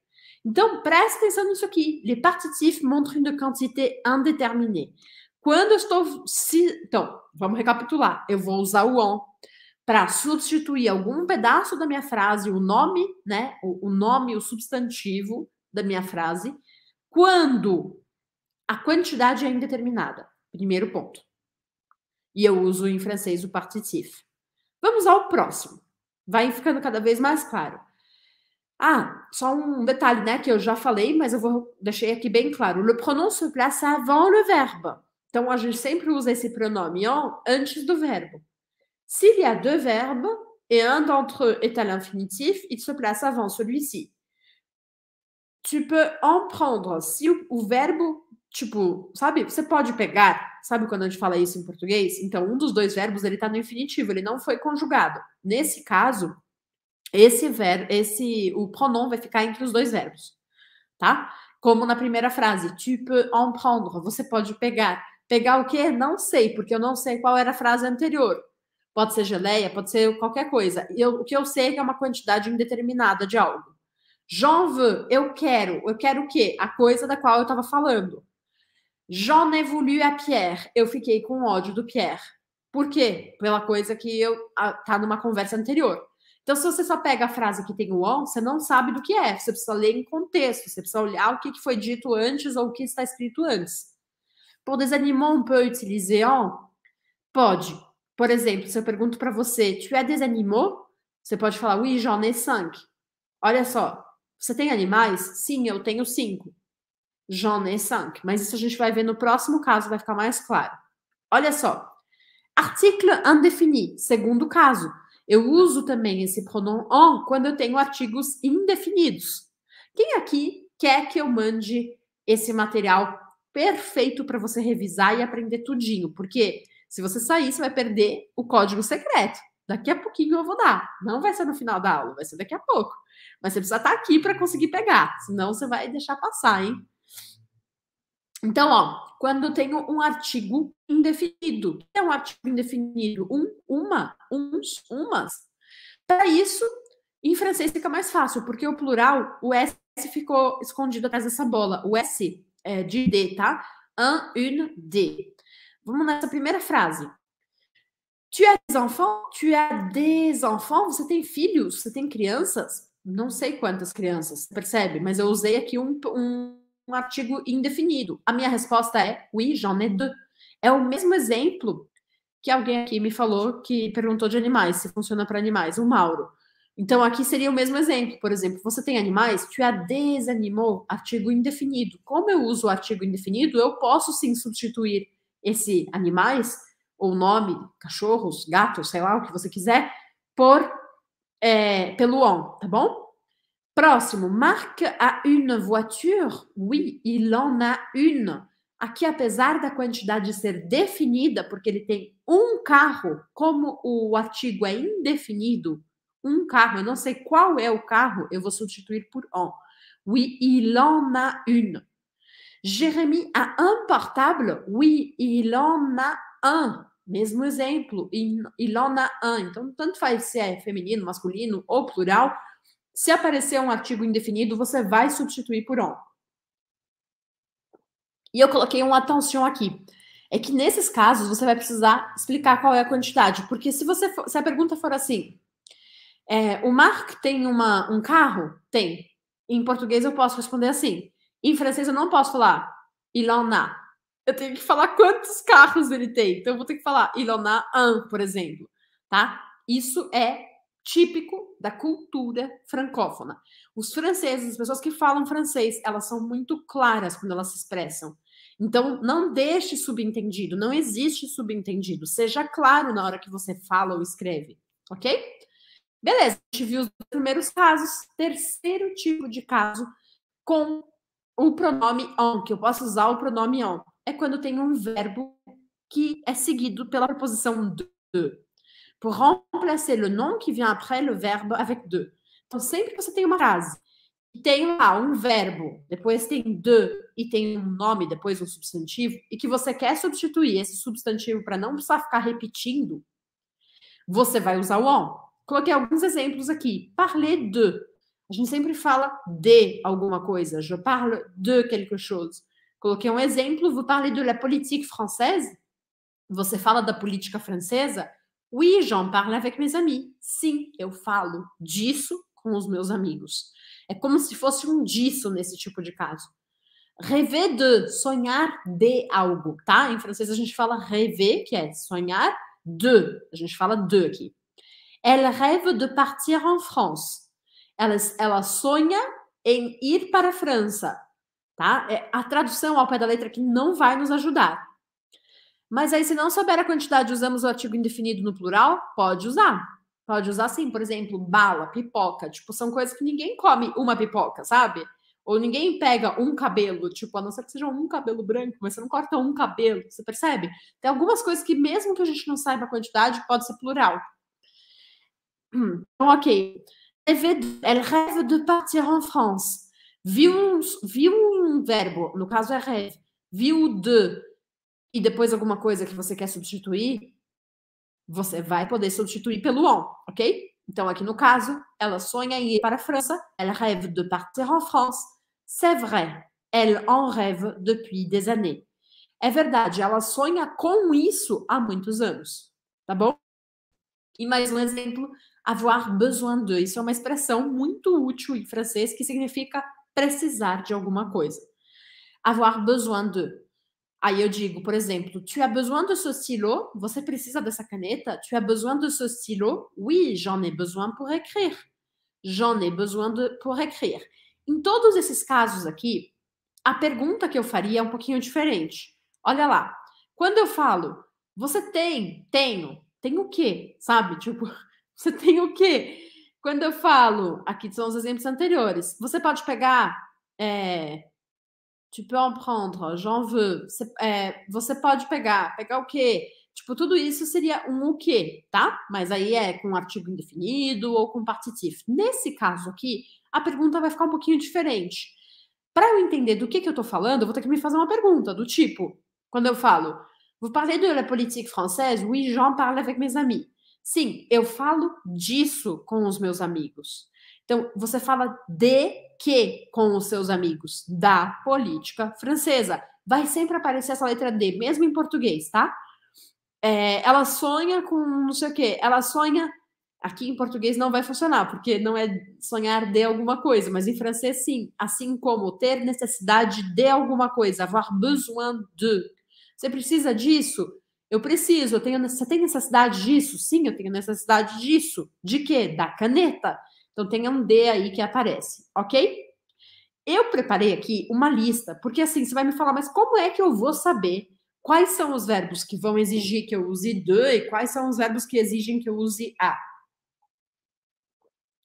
S1: Então, preste atenção nisso aqui. Les partitifs montrent une quantité indéterminée. Quando eu estou. Então, vamos recapitular. Eu vou usar o on para substituir algum pedaço da minha frase, o nome, né? O, o nome, o substantivo da minha frase, quando a quantidade é indeterminada. Primeiro ponto. E eu uso em francês o partitif. Vamos ao próximo. Vai ficando cada vez mais claro. Ah, só um detalhe, né, que eu já falei, mas eu vou deixei aqui bem claro. Le pronom se place avant le verbe. Então a gente sempre usa esse pronome en antes do verbo. S'il y a deux verbes et un d'entre eux est à l'infinitif, il se place avant celui-ci. Tu peux en prendre se o, o verbo, tipo, sabe? Você pode pegar, sabe quando a gente fala isso em português? Então um dos dois verbos ele tá no infinitivo, ele não foi conjugado. Nesse caso, esse verbo, esse o pronom vai ficar entre os dois verbos, tá? Como na primeira frase, tu peux en prendre, você pode pegar. Pegar o que Não sei, porque eu não sei qual era a frase anterior. Pode ser geleia, pode ser qualquer coisa. Eu, o que eu sei é que é uma quantidade indeterminada de algo. J'en veux, eu quero. Eu quero o quê? A coisa da qual eu estava falando. J'en ai voulu à Pierre. Eu fiquei com ódio do Pierre. Por quê? Pela coisa que eu a, tá numa conversa anterior. Então, se você só pega a frase que tem o on, você não sabe do que é. Você precisa ler em contexto, você precisa olhar o que foi dito antes ou o que está escrito antes. Por desanimar um on peut utiliser on? Pode. Por exemplo, se eu pergunto para você, tu é desanimou? Você pode falar, oui, j'en ai cinq. Olha só, você tem animais? Sim, eu tenho cinco. J'en ai cinq. Mas isso a gente vai ver no próximo caso, vai ficar mais claro. Olha só. Article indéfini, segundo caso. Eu uso também esse pronom on quando eu tenho artigos indefinidos. Quem aqui quer que eu mande esse material perfeito para você revisar e aprender tudinho? Porque se você sair, você vai perder o código secreto. Daqui a pouquinho eu vou dar. Não vai ser no final da aula, vai ser daqui a pouco. Mas você precisa estar tá aqui para conseguir pegar, senão você vai deixar passar, hein? Então, ó, quando eu tenho um artigo indefinido, é um artigo indefinido, um, uma, uns, umas. Para isso, em francês fica mais fácil, porque o plural, o S ficou escondido atrás dessa bola. O S é de D, tá? Un, une, D. Vamos nessa primeira frase. Tu as des enfants? Tu as des enfants? Você tem filhos? Você tem crianças? Não sei quantas crianças, percebe? Mas eu usei aqui um, um um artigo indefinido? A minha resposta é oui, j'en ai deux. É o mesmo exemplo que alguém aqui me falou que perguntou de animais, se funciona para animais, o Mauro. Então aqui seria o mesmo exemplo, por exemplo, você tem animais, tu a desanimou, artigo indefinido. Como eu uso o artigo indefinido, eu posso sim substituir esse animais ou nome, cachorros, gatos, sei lá, o que você quiser, por é, pelo on, tá bom? Próximo, Marc a une voiture? Oui, il en a une. Aqui, apesar da quantidade ser definida, porque ele tem um carro, como o artigo é indefinido, um carro, eu não sei qual é o carro, eu vou substituir por on. Oui, il en a une. Jérémy a un portable? Oui, il en a un. Mesmo exemplo, il en a un. Então, tanto faz se é feminino, masculino ou plural, se aparecer um artigo indefinido, você vai substituir por on. E eu coloquei um atenção aqui. É que nesses casos você vai precisar explicar qual é a quantidade, porque se você for, se a pergunta for assim, é, o Mark tem uma, um carro? Tem. Em português eu posso responder assim. Em francês eu não posso falar il en a. Eu tenho que falar quantos carros ele tem. Então eu vou ter que falar il en a un, por exemplo, tá? Isso é típico da cultura francófona. Os franceses, as pessoas que falam francês, elas são muito claras quando elas se expressam. Então, não deixe subentendido, não existe subentendido. Seja claro na hora que você fala ou escreve, ok? Beleza, a gente viu os primeiros casos. Terceiro tipo de caso com o pronome on, que eu posso usar o pronome on, é quando tem um verbo que é seguido pela preposição de pour remplacer le nom qui vem après le verbo avec de. Então, sempre que você tem uma frase que tem lá um verbo, depois tem de e tem um nome, depois um substantivo, e que você quer substituir esse substantivo para não precisar ficar repetindo, você vai usar o on. Coloquei alguns exemplos aqui. Parler de. A gente sempre fala de alguma coisa. Je parle de quelque chose. Coloquei um exemplo. Vous parlez de la politique française? Você fala da política francesa? Oui, j'en parle avec mes amis. Sim, eu falo disso com os meus amigos. É como se fosse um disso nesse tipo de caso. Rêver de, sonhar de algo, tá? Em francês a gente fala rêver, que é sonhar de. A gente fala de aqui. Elle rêve de partir en France. Ela, ela sonha em ir para a França, tá? É a tradução ao pé da letra que não vai nos ajudar. Mas aí, se não souber a quantidade, usamos o artigo indefinido no plural? Pode usar. Pode usar sim, por exemplo, bala, pipoca. Tipo, são coisas que ninguém come uma pipoca, sabe? Ou ninguém pega um cabelo, tipo, a não ser que seja um cabelo branco, mas você não corta um cabelo, você percebe? Tem algumas coisas que, mesmo que a gente não saiba a quantidade, pode ser plural. então, ok. Elle rêve de partir en France. Viu um, viu um verbo, no caso é rêve. Viu de e depois alguma coisa que você quer substituir, você vai poder substituir pelo on, ok? Então, aqui no caso, ela sonha em ir para a França, elle rêve de partir en France. C'est vrai, elle en rêve depuis des années. É verdade, ela sonha com isso há muitos anos, tá bom? E mais um exemplo, avoir besoin de. Isso é uma expressão muito útil em francês que significa precisar de alguma coisa. Avoir besoin de. Aí eu digo, por exemplo, tu as besoin de ce stylo? Você precisa dessa caneta? Tu as besoin de ce stylo? Oui, j'en ai besoin pour écrire. J'en ai besoin de, pour écrire. Em todos esses casos aqui, a pergunta que eu faria é um pouquinho diferente. Olha lá, quando eu falo, você tem, tenho, tem o quê? Sabe? Tipo, você tem o quê? Quando eu falo, aqui são os exemplos anteriores, você pode pegar é, Tu peux en prendre, j'en veux. Você, é, você pode pegar. Pegar o quê? Tipo, tudo isso seria um o quê, tá? Mas aí é com artigo indefinido ou com partitivo. Nesse caso aqui, a pergunta vai ficar um pouquinho diferente. Para eu entender do que, que eu estou falando, eu vou ter que me fazer uma pergunta, do tipo, quando eu falo, vous parlez de la politique française? Oui, j'en parle avec mes amis. Sim, eu falo disso com os meus amigos. Então, você fala de que com os seus amigos da política francesa. Vai sempre aparecer essa letra D, mesmo em português, tá? É, ela sonha com não sei o quê, ela sonha. Aqui em português não vai funcionar, porque não é sonhar de alguma coisa, mas em francês sim. Assim como ter necessidade de alguma coisa, avoir besoin de. Você precisa disso? Eu preciso, eu tenho, você tem necessidade disso? Sim, eu tenho necessidade disso. De quê? Da caneta. Então tem um D aí que aparece, ok? Eu preparei aqui uma lista, porque assim você vai me falar, mas como é que eu vou saber quais são os verbos que vão exigir que eu use de e quais são os verbos que exigem que eu use a?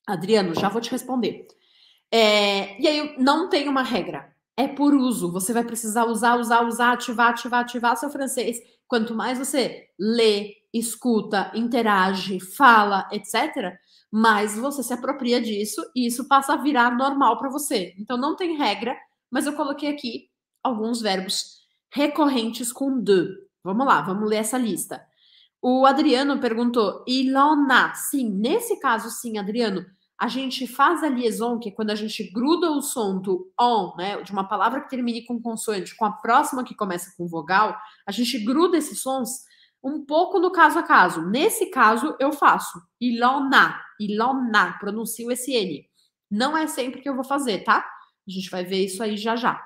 S1: Adriano, já vou te responder. É, e aí, não tem uma regra. É por uso. Você vai precisar usar, usar, usar, ativar, ativar, ativar seu francês. Quanto mais você lê, escuta, interage, fala, etc., mas você se apropria disso e isso passa a virar normal para você. Então não tem regra, mas eu coloquei aqui alguns verbos recorrentes com de. Vamos lá, vamos ler essa lista. O Adriano perguntou: Ilona, sim, nesse caso sim, Adriano, a gente faz a liaison, que é quando a gente gruda o som do on, né, de uma palavra que termine com consoante, com a próxima que começa com vogal, a gente gruda esses sons um pouco no caso a caso. Nesse caso, eu faço. Ilona, Ilona, pronuncio esse N. Não é sempre que eu vou fazer, tá? A gente vai ver isso aí já já.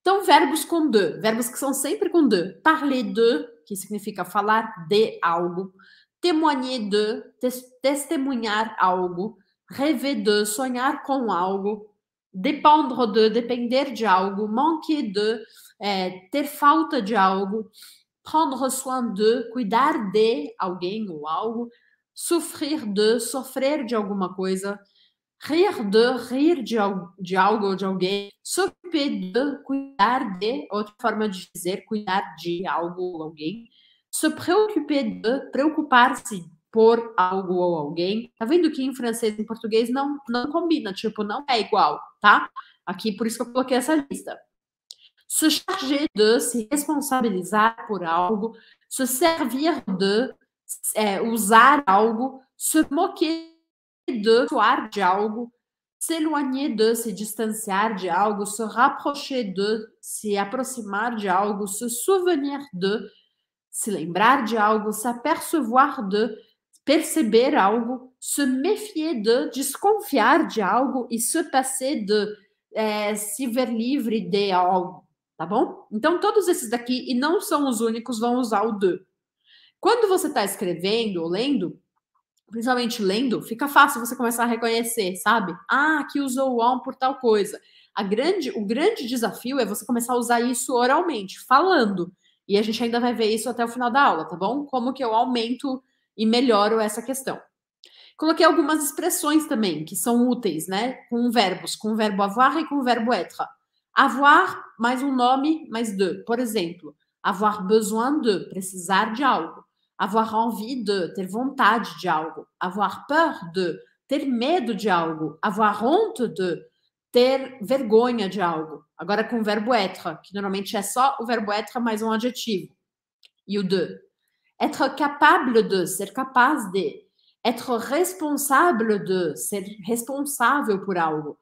S1: Então, verbos com de, verbos que são sempre com de. Parler de, que significa falar de algo. Témoigner de, tes, testemunhar algo. Rêver de, sonhar com algo. Dependre de, depender de algo. Manquer de, é, ter falta de algo prendre soin de, cuidar de alguém ou algo, sofrer de, sofrer de alguma coisa, rir de, rir de, de algo ou de alguém, sofrer de, cuidar de, outra forma de dizer, cuidar de algo ou alguém, se preocupar de, preocupar-se por algo ou alguém. Tá vendo que em francês e em português não, não combina, tipo, não é igual, tá? Aqui, por isso que eu coloquei essa lista se charger de, se responsabilizar por algo, se servir de, é, usar algo, se moquer de, soar de algo, s'éloigner de, se distanciar de algo, se rapprocher de, se aproximar de algo, se souvenir de, se lembrar de algo, se apercevoir de, perceber algo, se méfier de, desconfiar de algo e se passer de, é, se ver livre de algo tá bom? Então, todos esses daqui, e não são os únicos, vão usar o de. Quando você está escrevendo ou lendo, principalmente lendo, fica fácil você começar a reconhecer, sabe? Ah, aqui usou o on por tal coisa. A grande, o grande desafio é você começar a usar isso oralmente, falando. E a gente ainda vai ver isso até o final da aula, tá bom? Como que eu aumento e melhoro essa questão. Coloquei algumas expressões também que são úteis, né? Com verbos, com o verbo avoir e com o verbo être. Avoir mais um nome, mais de. Por exemplo, avoir besoin de, precisar de algo. Avoir envie de, ter vontade de algo. Avoir peur de, ter medo de algo. Avoir honte de, ter vergonha de algo. Agora com o verbo être, que normalmente é só o verbo être mais um adjetivo. E o de. Être capable de, ser capaz de. Être responsable de, ser responsável por algo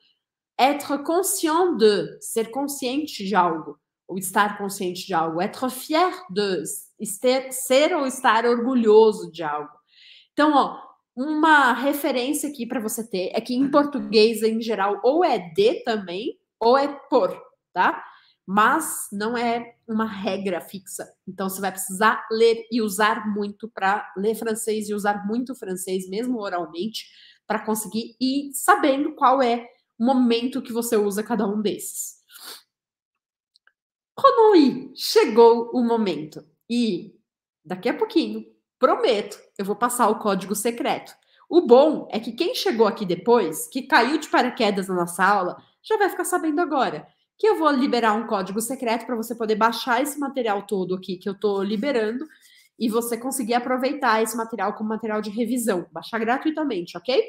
S1: être conscient de, ser consciente de algo, ou estar consciente de algo, être fier de, ser, ser ou estar orgulhoso de algo. Então, ó, uma referência aqui para você ter é que em português, em geral, ou é de também, ou é por, tá? Mas não é uma regra fixa. Então, você vai precisar ler e usar muito para ler francês e usar muito francês, mesmo oralmente, para conseguir ir sabendo qual é momento que você usa cada um desses. Konui, chegou o momento. E daqui a pouquinho, prometo, eu vou passar o código secreto. O bom é que quem chegou aqui depois, que caiu de paraquedas na nossa aula, já vai ficar sabendo agora que eu vou liberar um código secreto para você poder baixar esse material todo aqui que eu estou liberando e você conseguir aproveitar esse material como material de revisão, baixar gratuitamente, ok?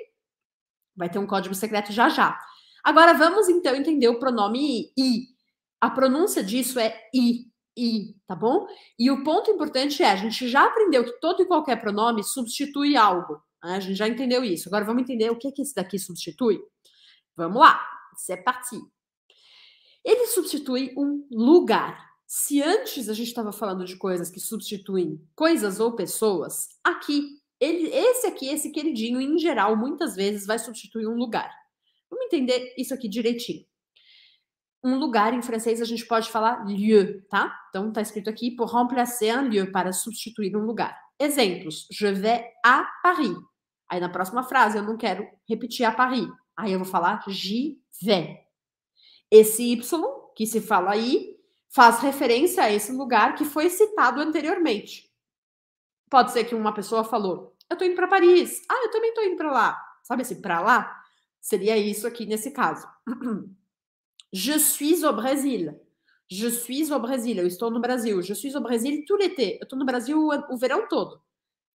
S1: Vai ter um código secreto já já. Agora vamos então entender o pronome i. A pronúncia disso é i, i, tá bom? E o ponto importante é, a gente já aprendeu que todo e qualquer pronome substitui algo. Né? A gente já entendeu isso. Agora vamos entender o que, é que esse daqui substitui? Vamos lá, c'est é parti. Ele substitui um lugar. Se antes a gente estava falando de coisas que substituem coisas ou pessoas, aqui, ele, esse aqui, esse queridinho, em geral, muitas vezes vai substituir um lugar. Vamos entender isso aqui direitinho. Um lugar em francês a gente pode falar lieu, tá? Então tá escrito aqui por remplacer un lieu, para substituir um lugar. Exemplos: je vais à Paris. Aí na próxima frase eu não quero repetir a Paris. Aí eu vou falar j'y vais. Esse Y que se fala aí faz referência a esse lugar que foi citado anteriormente. Pode ser que uma pessoa falou: "Eu tô indo para Paris". Ah, eu também tô indo para lá. Sabe assim, para lá? Seria isso aqui nesse caso. Je suis au Brésil. Je suis au Brésil. Eu estou no Brasil. Je suis au Brésil tout l'été. Eu estou no Brasil o, verão todo.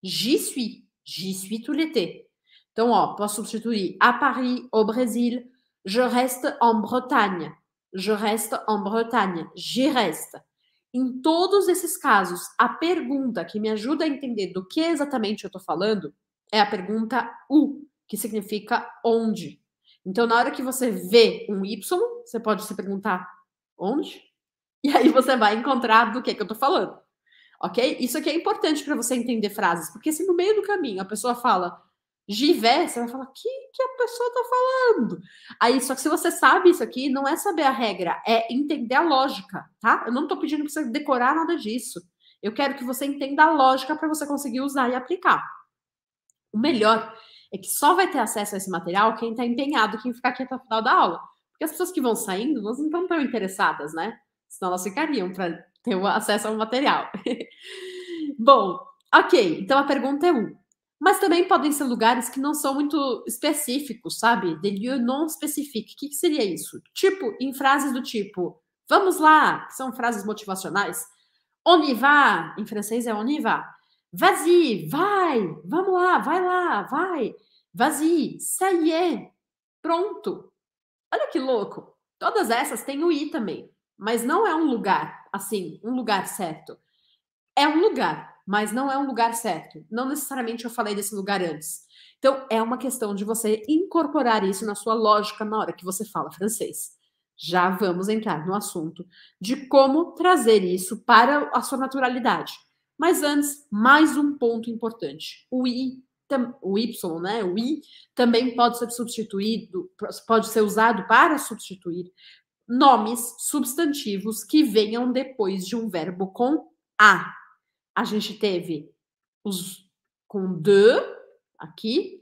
S1: J'y suis. J'y suis tout l'été. Então, ó, posso substituir a Paris, au Brésil. Je reste en Bretagne. Je reste en Bretagne. J'y reste. Em todos esses casos, a pergunta que me ajuda a entender do que exatamente eu estou falando é a pergunta U que significa onde. Então, na hora que você vê um Y, você pode se perguntar onde? E aí você vai encontrar do que, que eu tô falando. Ok? Isso aqui é importante para você entender frases, porque se no meio do caminho a pessoa fala Givé, você vai falar, o que, que a pessoa tá falando? Aí, só que se você sabe isso aqui, não é saber a regra, é entender a lógica, tá? Eu não tô pedindo pra você decorar nada disso. Eu quero que você entenda a lógica para você conseguir usar e aplicar. O melhor é que só vai ter acesso a esse material quem está empenhado, quem ficar aqui até o final da aula. Porque as pessoas que vão saindo, elas não estão tão interessadas, né? Senão elas ficariam para ter acesso ao material. Bom, ok. Então a pergunta é um. Mas também podem ser lugares que não são muito específicos, sabe? De lieu non spécifique. O que, que seria isso? Tipo, em frases do tipo, vamos lá, que são frases motivacionais. On y va, em francês é on y va vas vai, vamos lá, vai lá, vai. Vas-y, ça y est, pronto. Olha que louco. Todas essas têm o i também, mas não é um lugar, assim, um lugar certo. É um lugar, mas não é um lugar certo. Não necessariamente eu falei desse lugar antes. Então, é uma questão de você incorporar isso na sua lógica na hora que você fala francês. Já vamos entrar no assunto de como trazer isso para a sua naturalidade. Mas antes, mais um ponto importante. O I, o Y, né? O I também pode ser substituído, pode ser usado para substituir nomes, substantivos que venham depois de um verbo com a. A gente teve os com de aqui,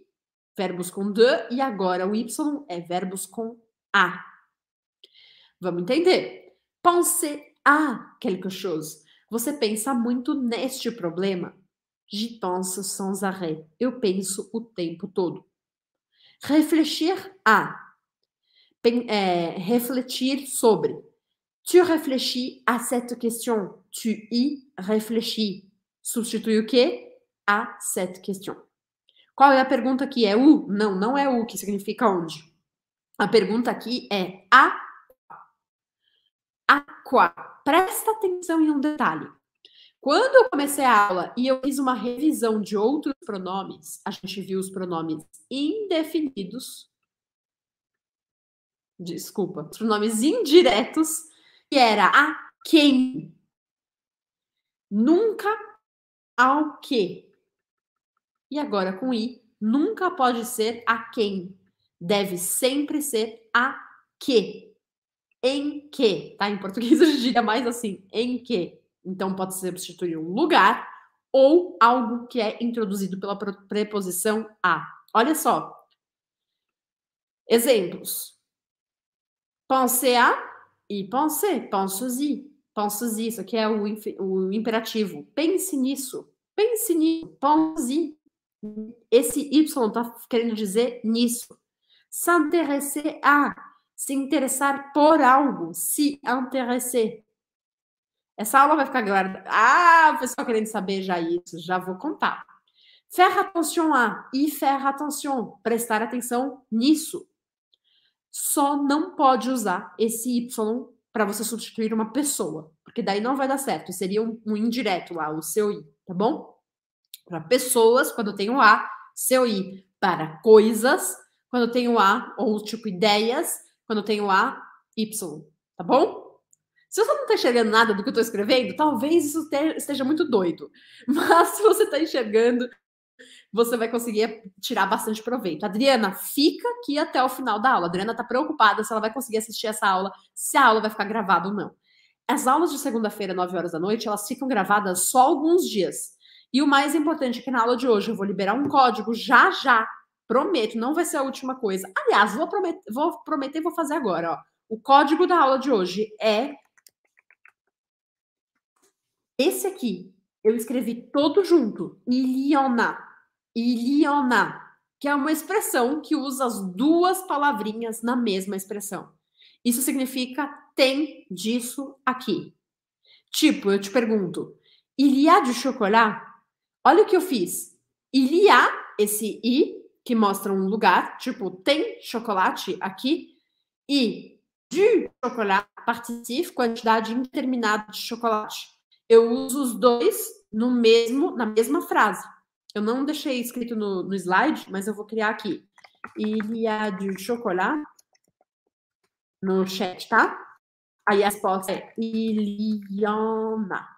S1: verbos com de, e agora o Y é verbos com a. Vamos entender. Penser à quelque chose. Você pensa muito neste problema? Je pense sans arrêt. Eu penso o tempo todo. Refletir a. Pen, é, refletir sobre. Tu réfléchis à cette question. Tu y réfléchis. Substitui o que? A cette question. Qual é a pergunta aqui? É o? Não, não é o, que significa onde. A pergunta aqui é a. A quoi? presta atenção em um detalhe. Quando eu comecei a aula e eu fiz uma revisão de outros pronomes, a gente viu os pronomes indefinidos. Desculpa, os pronomes indiretos, que era a quem. Nunca ao que. E agora com i, nunca pode ser a quem. Deve sempre ser a que em que, tá? Em português eu diria é mais assim, em que. Então pode ser substituir um lugar ou algo que é introduzido pela preposição a. Olha só. Exemplos. Pensez à e pensez, penses-y, y Isso aqui é o, o imperativo. Pense nisso, pense nisso, pense-y. Esse Y está querendo dizer nisso. S'intéresser a, se interessar por algo, se interessar. Essa aula vai ficar guardada. Ah, o pessoal querendo saber já isso, já vou contar. Faire attention a e faire attention, prestar atenção nisso. Só não pode usar esse Y para você substituir uma pessoa, porque daí não vai dar certo. Seria um, um indireto lá, o seu I, tá bom? Para pessoas, quando eu tenho A, seu I. Para coisas, quando eu tenho A, ou tipo ideias, quando eu tenho A, Y, tá bom? Se você não está enxergando nada do que eu estou escrevendo, talvez isso esteja muito doido. Mas se você está enxergando, você vai conseguir é, tirar bastante proveito. Adriana, fica aqui até o final da aula. Adriana está preocupada se ela vai conseguir assistir essa aula, se a aula vai ficar gravada ou não. As aulas de segunda-feira, 9 horas da noite, elas ficam gravadas só alguns dias. E o mais importante é que na aula de hoje eu vou liberar um código já já Prometo, não vai ser a última coisa. Aliás, vou, prometer, vou prometer e vou fazer agora. Ó. O código da aula de hoje é esse aqui. Eu escrevi todo junto. Iliona. Iliona. Que é uma expressão que usa as duas palavrinhas na mesma expressão. Isso significa tem disso aqui. Tipo, eu te pergunto, Ilia de chocolate? Olha o que eu fiz. Ilia, esse i, que mostra um lugar, tipo, tem chocolate aqui, e de chocolate participe quantidade indeterminada de chocolate. Eu uso os dois no mesmo, na mesma frase. Eu não deixei escrito no, no slide, mas eu vou criar aqui. Il y a du chocolat no chat, tá? Aí a resposta é il y en a.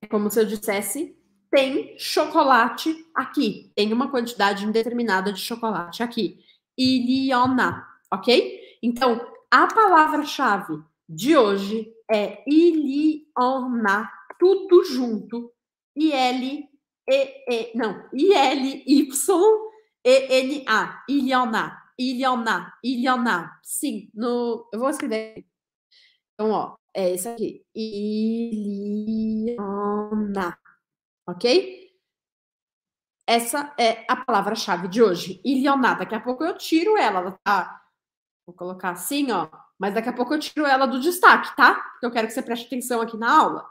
S1: É como se eu dissesse tem chocolate aqui. Tem uma quantidade indeterminada de chocolate aqui. Iliona, ok? Então, a palavra-chave de hoje é Iliona, tudo junto. I-L, E, E, não, I-L-Y-E-N-A, Iliona, Iliona, Iliona. Sim, no, eu vou escrever aqui. Então, ó, é isso aqui. Iliona ok? Essa é a palavra-chave de hoje. Ilioná, daqui a pouco eu tiro ela, ela tá... Vou colocar assim, ó. Mas daqui a pouco eu tiro ela do destaque, tá? Porque eu quero que você preste atenção aqui na aula.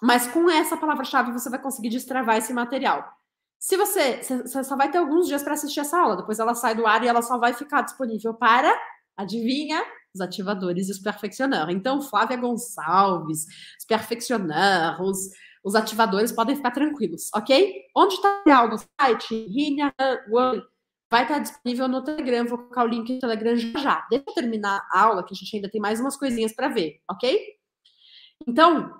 S1: Mas com essa palavra-chave você vai conseguir destravar esse material. Se você, você só vai ter alguns dias para assistir essa aula, depois ela sai do ar e ela só vai ficar disponível para, adivinha, os ativadores e os perfeccionários. Então, Flávia Gonçalves, os perfeccionários. os os ativadores podem ficar tranquilos, ok? Onde está algo? Site, Rina One, vai estar disponível no Telegram. Vou colocar o link no Telegram já já. Deixa eu terminar a aula, que a gente ainda tem mais umas coisinhas para ver, ok? Então,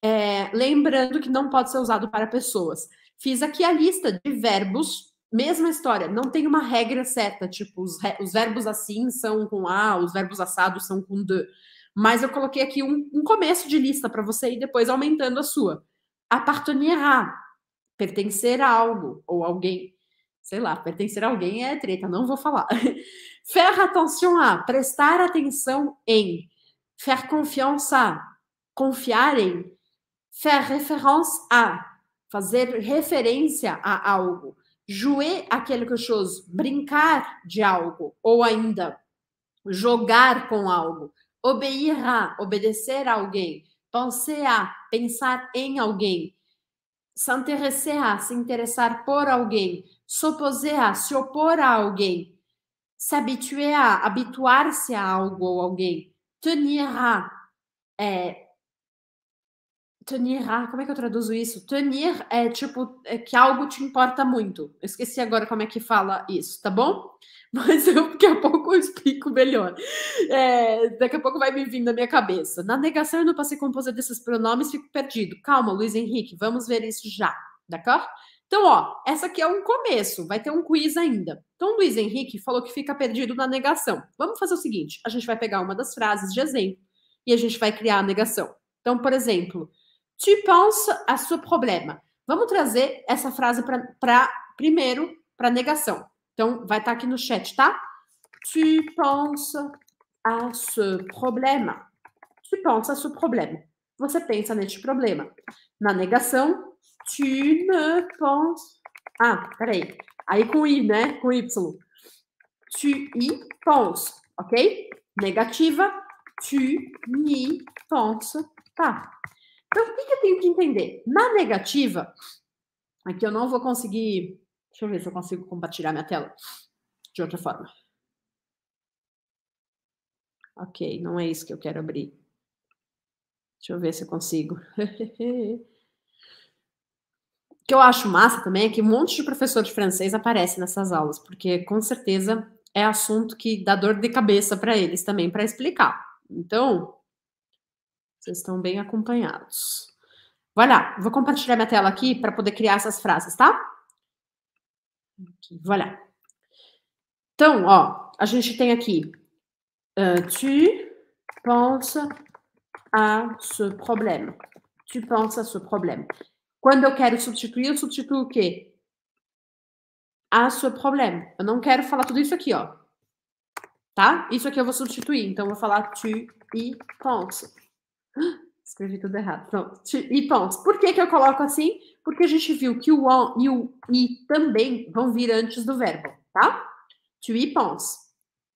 S1: é, lembrando que não pode ser usado para pessoas. Fiz aqui a lista de verbos mesma história, não tem uma regra certa, tipo, os, os, verbos assim são com a, os verbos assados são com D. Mas eu coloquei aqui um, um começo de lista para você ir depois aumentando a sua. Appartenir a, pertencer a algo ou alguém. Sei lá, pertencer a alguém é treta, não vou falar. Faire attention a, prestar atenção em. Faire confiança, confiar em. Faire référence a, fazer referência a algo. Jouer a quelque chose, brincar de algo. Ou ainda, jogar com algo. Obeir a, obedecer a alguém Pensear, pensar em alguém. S'interessear, se interessar por alguém. a se opor a alguém. Se habituar, habituar-se a algo ou alguém. Tenir, é, tenir, ah, como é que eu traduzo isso? Tenir é tipo é que algo te importa muito. Eu esqueci agora como é que fala isso, tá bom? Mas eu, daqui a pouco eu explico melhor. É, daqui a pouco vai me vindo na minha cabeça. Na negação eu não passei composta desses pronomes, fico perdido. Calma, Luiz Henrique, vamos ver isso já, d'accord? Então, ó, essa aqui é um começo, vai ter um quiz ainda. Então, Luiz Henrique falou que fica perdido na negação. Vamos fazer o seguinte: a gente vai pegar uma das frases de exemplo e a gente vai criar a negação. Então, por exemplo, tu penses a seu problema. Vamos trazer essa frase para primeiro para negação. Então, vai estar tá aqui no chat, tá? Tu penses a seu problema. Tu penses a seu problema. Você pensa neste problema. Na negação, tu ne penses. Ah, peraí. Aí com I, né? Com Y. Tu y penses, ok? Negativa, tu n'y penses pas. Então, o que, eu tenho que entender? Na negativa, aqui eu não vou conseguir. Deixa eu ver se eu consigo compartilhar minha tela de outra forma. Ok, não é isso que eu quero abrir. Deixa eu ver se eu consigo. o que eu acho massa também é que um monte de professor de francês aparece nessas aulas, porque com certeza é assunto que dá dor de cabeça para eles também para explicar. Então, vocês estão bem acompanhados. Vai lá, vou compartilhar minha tela aqui para poder criar essas frases, tá? vai lá. Então, ó, a gente tem aqui. Uh, tu penses a ce problème. Tu penses a ce problème. Quando eu quero substituir, eu substituo o quê? A ce problème. Eu não quero falar tudo isso aqui, ó. Tá? Isso aqui eu vou substituir. Então, eu vou falar tu e penses. Escrevi tudo errado. Pronto. e pontos. Por que, que eu coloco assim? Porque a gente viu que o on e o i também vão vir antes do verbo, tá? To e pons.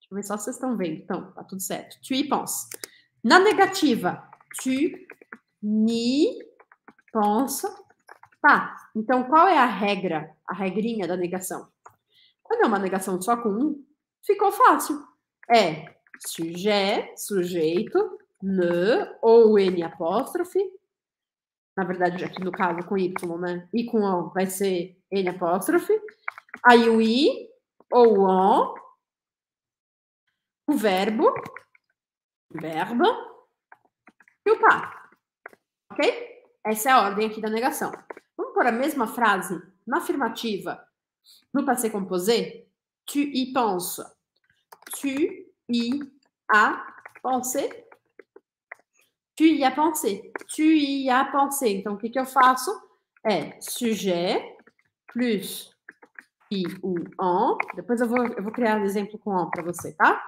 S1: Deixa eu ver só se vocês estão vendo. Então, tá tudo certo. To e pons. Na negativa, tu, ni, ponso. Tá, então qual é a regra, a regrinha da negação? Quando é uma negação só com um, ficou fácil. É suje, sujeito, N ou N apóstrofe. Na verdade, aqui no caso com Y, né? i com O vai ser N apóstrofe. Aí o I ou o, o verbo, verbo e o pá. Ok? Essa é a ordem aqui da negação. Vamos pôr a mesma frase na afirmativa no passé composé? Tu y penses. Tu y a pensé? Tu y as pensé. Tu y as pensé. Então, o que, que eu faço? É sujet plus e o on. Depois eu vou, eu vou criar um exemplo com on para você, tá?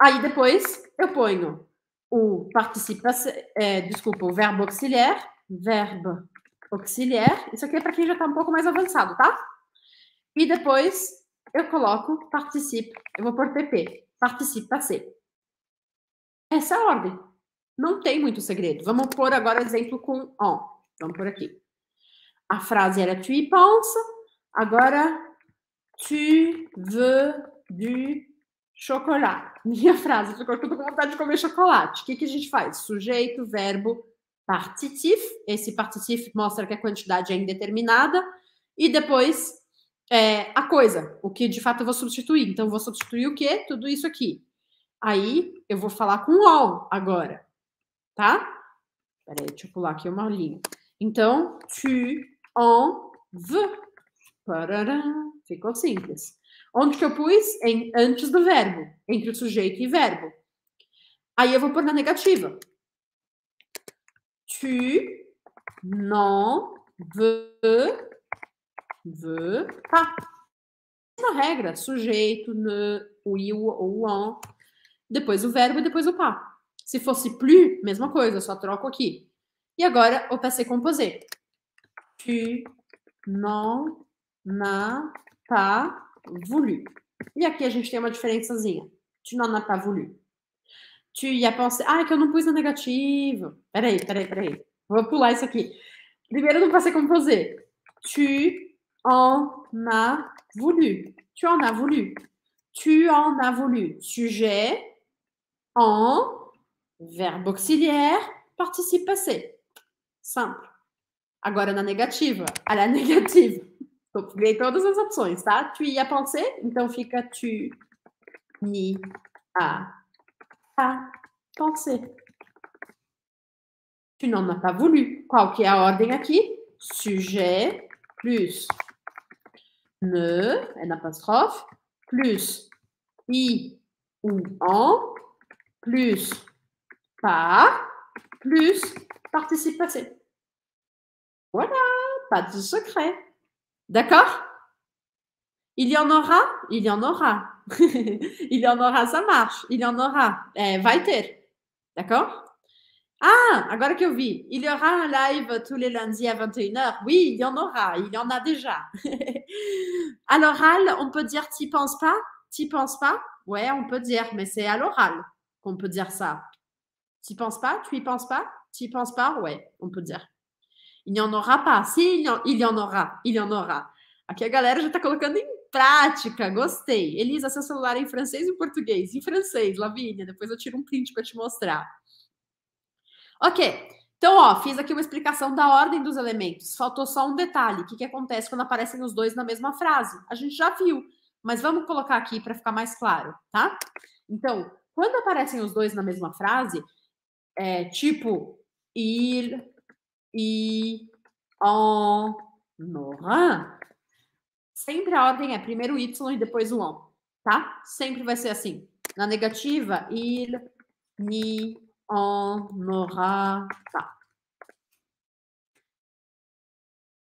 S1: Aí depois eu ponho o participa, é, desculpa, o verbo auxiliar, verbo auxiliar. Isso aqui é para quem já está um pouco mais avançado, tá? E depois eu coloco participe, eu vou pôr PP, participe passé. Essa é a ordem. Não tem muito segredo. Vamos pôr agora exemplo com on. Vamos por aqui. A frase era tu y penses. Agora tu veux du chocolat. Minha frase, eu estou com vontade de comer chocolate. O que, que a gente faz? Sujeito, verbo, partitif. Esse partitif mostra que a quantidade é indeterminada. E depois é, a coisa, o que de fato eu vou substituir. Então, eu vou substituir o quê? Tudo isso aqui. Aí eu vou falar com all agora tá? Peraí, deixa eu pular aqui uma linha. Então, tu on, v. Parará. Ficou simples. Onde que eu pus? Em antes do verbo, entre o sujeito e verbo. Aí eu vou pôr na negativa. Tu não veux, veux tá. pas. Na regra, sujeito, ne, o i, o, o on, depois o verbo e depois o pá. Se fosse plus, mesma coisa, só troco aqui. E agora, o passé composé. Tu não na pas tá, voulu. E aqui a gente tem uma diferençazinha. Tu não n'as pas tá, voulu. Tu ia pensar, ah, é que eu não pus na negativa. Peraí, peraí, peraí. Vou pular isso aqui. Primeiro no passé composé. Tu en as voulu. Tu en as voulu. Tu en as voulu. Sujet en Verbe auxiliaire, participe passé. Simple. Agora la négative. À ah, la négative. J'ai todas as opções, tá? Tu as pensé. então fica tu, ni, a, a, Tu n'en as pas voulu. Qual que é a Sujet plus ne, en apostrophe, plus i ou en, plus pas, plus participe passé. Voilà, pas de secret. D'accord Il y en aura Il y en aura. il y en aura, ça marche. Il y en aura. Eh, va t D'accord Ah, alors que eu Il y aura un live tous les lundis à 21h. Oui, il y en aura. Il y en a déjà. à l'oral, on peut dire t'y penses pas T'y penses pas Ouais, on peut dire, mais c'est à l'oral qu'on peut dire ça. Tu penses pas Tu y penses pas Tu y penses pas Ouais, on peut dire. Il n'y en aura pas. Sim, il y en aura. Il y en aura. Aqui a galera já está colocando em prática. Gostei. Elisa, seu celular é em francês e em português? Em francês, Lavínia. Depois eu tiro um print para te mostrar. Ok. Então, ó, fiz aqui uma explicação da ordem dos elementos. Faltou só um detalhe. O que, que acontece quando aparecem os dois na mesma frase? A gente já viu, mas vamos colocar aqui para ficar mais claro, tá? Então, quando aparecem os dois na mesma frase, é tipo, il, i, on morin. Sempre a ordem é primeiro o Y e depois o on, tá? Sempre vai ser assim. Na negativa, il, ni, on, nora tá.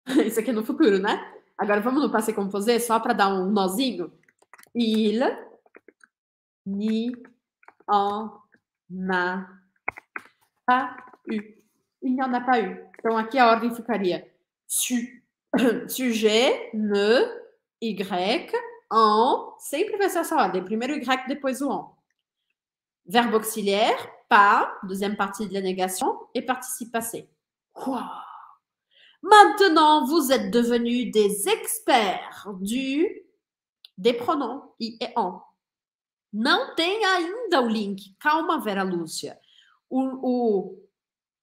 S1: Isso aqui é no futuro, né? Agora vamos no passé composé só para dar um nozinho. Il, ni, on ma, eu. Il n'y en a pas eu. Donc aqui a ordem ficaria su, sujet, ne, y, en. C'est vai ser essa ordem. Primeiro y, depois le en. Verbe auxiliaire, pas, deuxième partie de la négation, et participe passé. Quoi? Maintenant, vous êtes devenus des experts du des pronoms i et en. Não tem ainda o link. Calma, Vera Lúcia. O, o,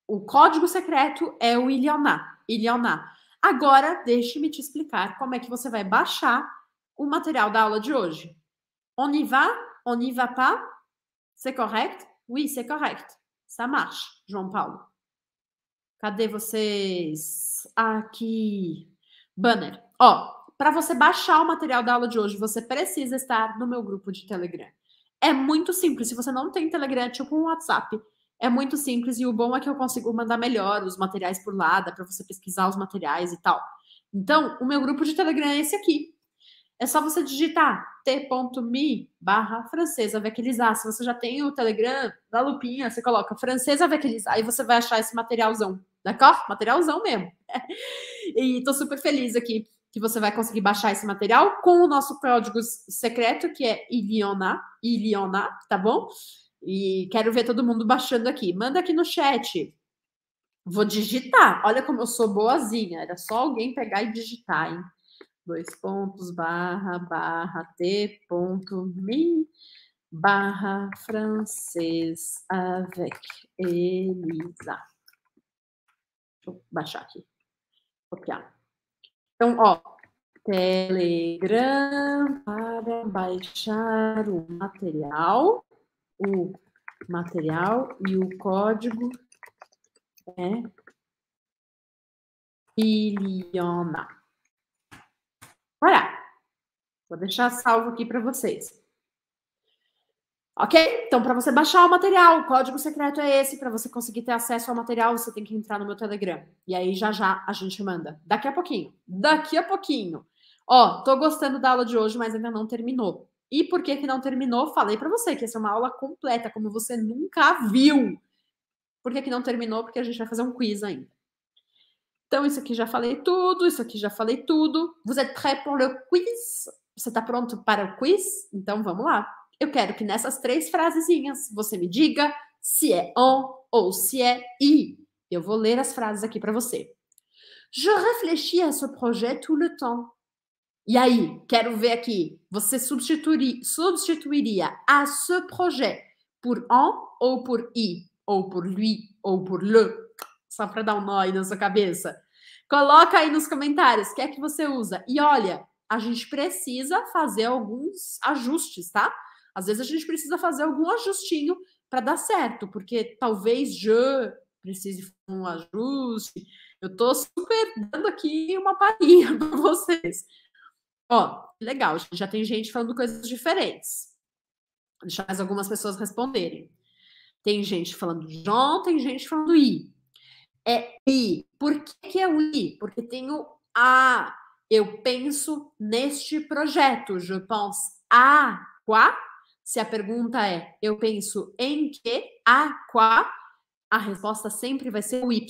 S1: o código secreto é o Ilioná. Ilioná. Agora, deixe-me te explicar como é que você vai baixar o material da aula de hoje. On y va? On y va pas? C'est correct? Oui, c'est correct. Ça marche, João Paulo. Cadê vocês? Aqui. Banner. Ó, para você baixar o material da aula de hoje, você precisa estar no meu grupo de Telegram. É muito simples. Se você não tem Telegram, é tipo um WhatsApp é muito simples e o bom é que eu consigo mandar melhor os materiais por lá, dá para você pesquisar os materiais e tal. Então, o meu grupo de Telegram é esse aqui. É só você digitar t.me barra francesa vequilizar. Se você já tem o Telegram, na lupinha, você coloca francesa vequilizar e você vai achar esse materialzão. D'accord? Né, materialzão mesmo. e tô super feliz aqui que você vai conseguir baixar esse material com o nosso código secreto, que é Iliona, Iliona, tá bom? E quero ver todo mundo baixando aqui. Manda aqui no chat. Vou digitar. Olha como eu sou boazinha. Era só alguém pegar e digitar, hein? Dois pontos, barra, barra, t ponto, mi, barra, francês, avec, Elisa. Deixa eu baixar aqui. Copiar. Então, ó, Telegram para baixar o material o material e o código é né? Iliona. Olha, vou deixar salvo aqui para vocês. Ok? Então, para você baixar o material, o código secreto é esse. Para você conseguir ter acesso ao material, você tem que entrar no meu Telegram. E aí, já já, a gente manda. Daqui a pouquinho. Daqui a pouquinho. Ó, tô gostando da aula de hoje, mas ainda não terminou. E por que, que não terminou? Falei para você que essa é uma aula completa, como você nunca viu. Por que, que não terminou? Porque a gente vai fazer um quiz ainda. Então, isso aqui já falei tudo, isso aqui já falei tudo. Vous êtes é prêt pour le quiz? Você está pronto para o quiz? Então, vamos lá. Eu quero que nessas três frasezinhas você me diga se é on ou se é i. Eu vou ler as frases aqui para você. Je réfléchis à ce projet tout le temps. E aí, quero ver aqui. Você substituiria, substituiria a ce projet por en ou por i, ou por lui, ou por le, só para dar um nó aí na sua cabeça. Coloca aí nos comentários o que é que você usa. E olha, a gente precisa fazer alguns ajustes, tá? Às vezes a gente precisa fazer algum ajustinho para dar certo, porque talvez je precise um ajuste. Eu estou super dando aqui uma palhinha para vocês. Ó, legal, já tem gente falando coisas diferentes. Deixa mais algumas pessoas responderem. Tem gente falando J, tem gente falando I. É I. Por que, que é o I? Porque tem o A. Eu penso neste projeto. Je pense à quoi? Se a pergunta é eu penso em que, a quoi, a resposta sempre vai ser o Y,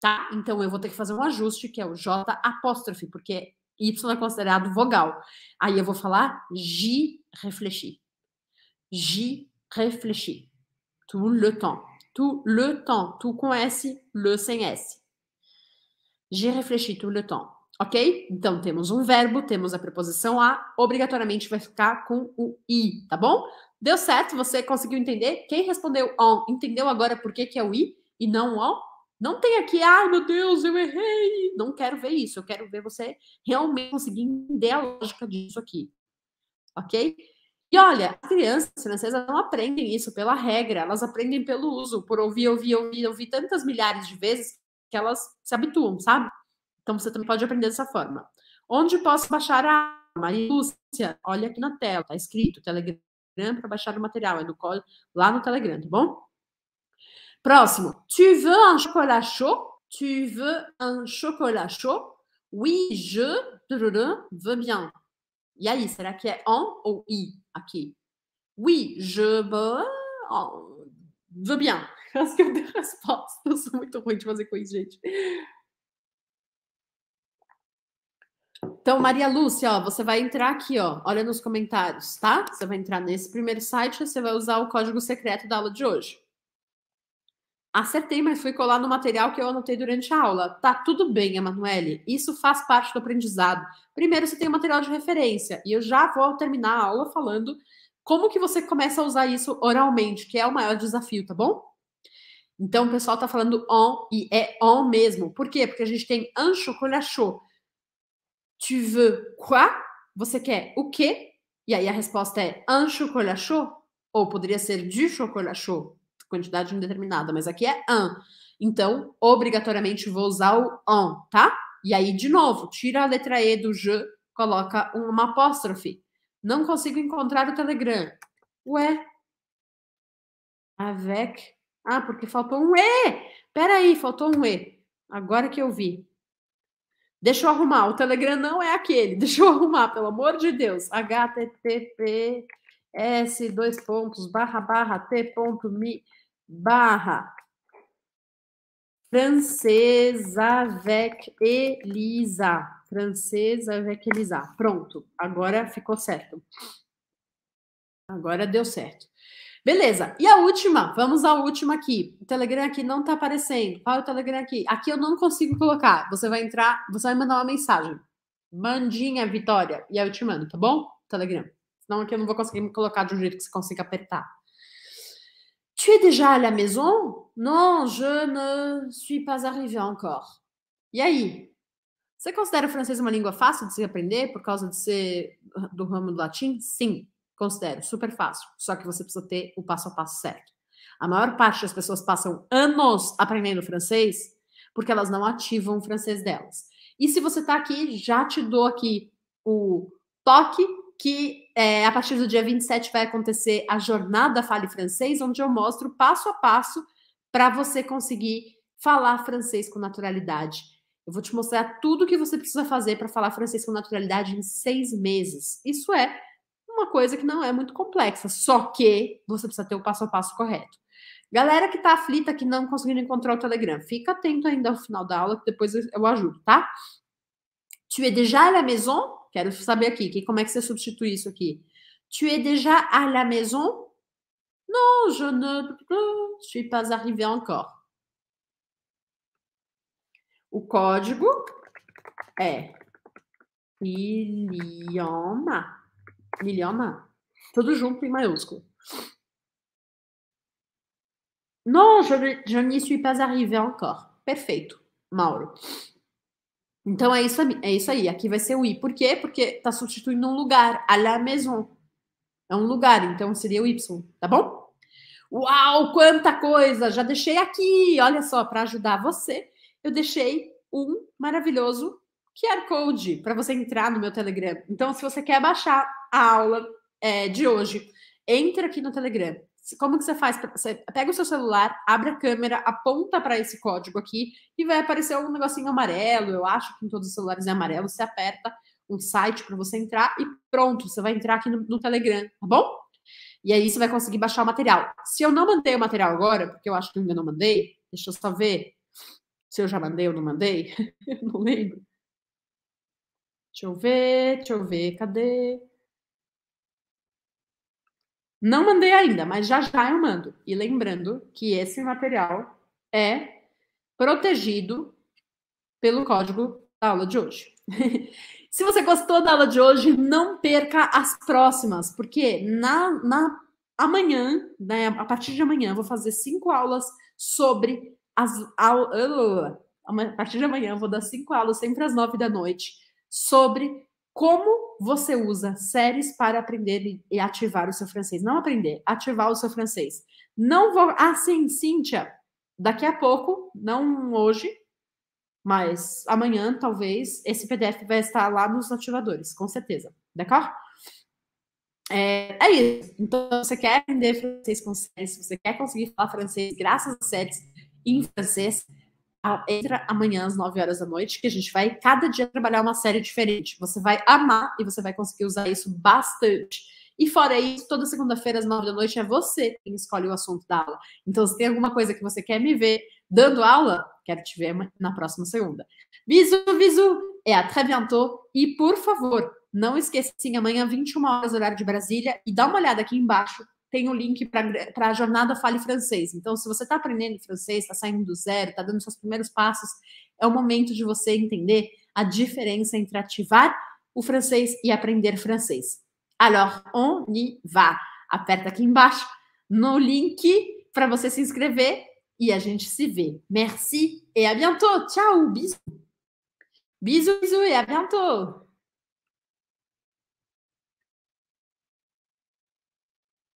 S1: tá? Então eu vou ter que fazer um ajuste que é o J apóstrofe, porque Y é considerado vogal. Aí eu vou falar j'y réfléchis. J'y réfléchis. Tout le temps. Tout le temps. Tout com S, le sem S. J'y réfléchis tout le temps. Ok? Então temos um verbo, temos a preposição a, obrigatoriamente vai ficar com o i, tá bom? Deu certo? Você conseguiu entender? Quem respondeu on entendeu agora por que, que é o i e não o on? Não tem aqui, ai meu Deus, eu errei. Não quero ver isso. Eu quero ver você realmente conseguir entender a lógica disso aqui. Ok? E olha, as crianças francesas não aprendem isso pela regra, elas aprendem pelo uso, por ouvir, ouvir, ouvir, ouvir tantas milhares de vezes que elas se habituam, sabe? Então você também pode aprender dessa forma. Onde posso baixar a Maria Lúcia? Olha aqui na tela, tá escrito Telegram para baixar o material, é no, lá no Telegram, tá bom? Próximo. Tu veux un chocolat chaud? Tu veux un chocolat chaud? Oui, je veux bien. E aí, será que é on ou i aqui? Oui, je veux, bien. Acho que eu dei resposta. Eu sou muito ruim de fazer isso, gente. Então, Maria Lúcia, ó, você vai entrar aqui, ó, olha nos comentários, tá? Você vai entrar nesse primeiro site, e você vai usar o código secreto da aula de hoje. Acertei, mas fui colar no material que eu anotei durante a aula. Tá tudo bem, Emanuele. Isso faz parte do aprendizado. Primeiro, você tem o material de referência. E eu já vou terminar a aula falando como que você começa a usar isso oralmente, que é o maior desafio, tá bom? Então, o pessoal tá falando on e é on mesmo. Por quê? Porque a gente tem un chocolat chaud. Tu veux quoi? Você quer o quê? E aí a resposta é un chocolat chaud? Ou poderia ser du chocolat chaud quantidade indeterminada, mas aqui é an, Então, obrigatoriamente vou usar o an, tá? E aí, de novo, tira a letra E do je, coloca uma apóstrofe. Não consigo encontrar o Telegram. Ué? Avec. Ah, porque faltou um E! Peraí, faltou um E. Agora que eu vi. Deixa eu arrumar. O Telegram não é aquele. Deixa eu arrumar, pelo amor de Deus. https dois pontos barra barra t.me barra francesa avec Elisa. Francesa avec Elisa. Pronto, agora ficou certo. Agora deu certo. Beleza. E a última, vamos à última aqui. O Telegram aqui não tá aparecendo. Qual é o Telegram aqui? Aqui eu não consigo colocar. Você vai entrar, você vai mandar uma mensagem. Mandinha, Vitória. E aí eu te mando, tá bom? Telegram. Senão aqui eu não vou conseguir me colocar de um jeito que você consiga apertar. Tu es déjà à la maison Non, je ne suis pas arrivé encore. E aí? Você considera o francês uma língua fácil de se aprender por causa de ser do ramo do latim? Sim, considero, super fácil. Só que você precisa ter o passo a passo certo. A maior parte das pessoas passam anos aprendendo francês porque elas não ativam o francês delas. E se você está aqui, já te dou aqui o toque que é, a partir do dia 27 vai acontecer a Jornada Fale Francês, onde eu mostro passo a passo para você conseguir falar francês com naturalidade. Eu vou te mostrar tudo o que você precisa fazer para falar francês com naturalidade em seis meses. Isso é uma coisa que não é muito complexa, só que você precisa ter o passo a passo correto. Galera que está aflita, que não conseguindo encontrar o Telegram, fica atento ainda ao final da aula, que depois eu ajudo, tá? Tu es déjà à la maison? Quero saber aqui, que, como é que você substitui isso aqui? Tu es déjà à la maison? Non, je ne suis pas arrivé encore. O código é Ilioma. Ilioma? Tudo junto em maiúsculo. Non, je, je n'y suis pas arrivé encore. Perfeito, Mauro. Então é isso, é isso aí. Aqui vai ser o i. Por quê? Porque está substituindo um lugar. À la maison. É um lugar, então seria o y, tá bom? Uau, quanta coisa! Já deixei aqui, olha só, para ajudar você, eu deixei um maravilhoso QR Code para você entrar no meu Telegram. Então, se você quer baixar a aula é, de hoje, entra aqui no Telegram. Como que você faz? Você pega o seu celular, abre a câmera, aponta para esse código aqui e vai aparecer um negocinho amarelo. Eu acho que em todos os celulares é amarelo. Você aperta um site para você entrar e pronto, você vai entrar aqui no, no Telegram, tá bom? E aí você vai conseguir baixar o material. Se eu não mandei o material agora, porque eu acho que ainda não mandei, deixa eu só ver se eu já mandei ou não mandei. eu não lembro. Deixa eu ver, deixa eu ver, cadê? Não mandei ainda, mas já já eu mando. E lembrando que esse material é protegido pelo código da aula de hoje. Se você gostou da aula de hoje, não perca as próximas, porque na, na amanhã, né, a partir de amanhã, eu vou fazer cinco aulas sobre as aulas. A partir de amanhã, eu vou dar cinco aulas, sempre às nove da noite, sobre como você usa séries para aprender e ativar o seu francês. Não aprender, ativar o seu francês. Não vou. Ah, sim, Cíntia. Daqui a pouco, não hoje, mas amanhã, talvez, esse PDF vai estar lá nos ativadores, com certeza. D'accord? É, é isso. Então, se você quer aprender francês com séries, se você quer conseguir falar francês graças a séries em francês, entra amanhã às 9 horas da noite, que a gente vai cada dia trabalhar uma série diferente. Você vai amar e você vai conseguir usar isso bastante. E fora isso, toda segunda-feira às 9 da noite é você quem escolhe o assunto da aula. Então, se tem alguma coisa que você quer me ver dando aula, quero te ver na próxima segunda. Bisu, bisu! É a bientôt. E, por favor, não esqueça, sim, amanhã, 21 horas, horário de Brasília. E dá uma olhada aqui embaixo tem o um link para a jornada Fale Francês. Então, se você está aprendendo francês, está saindo do zero, está dando seus primeiros passos, é o momento de você entender a diferença entre ativar o francês e aprender francês. Alors, on y va. Aperta aqui embaixo no link para você se inscrever e a gente se vê. Merci e à bientôt. Tchau, bisous. Bisous, bisous et à bientôt.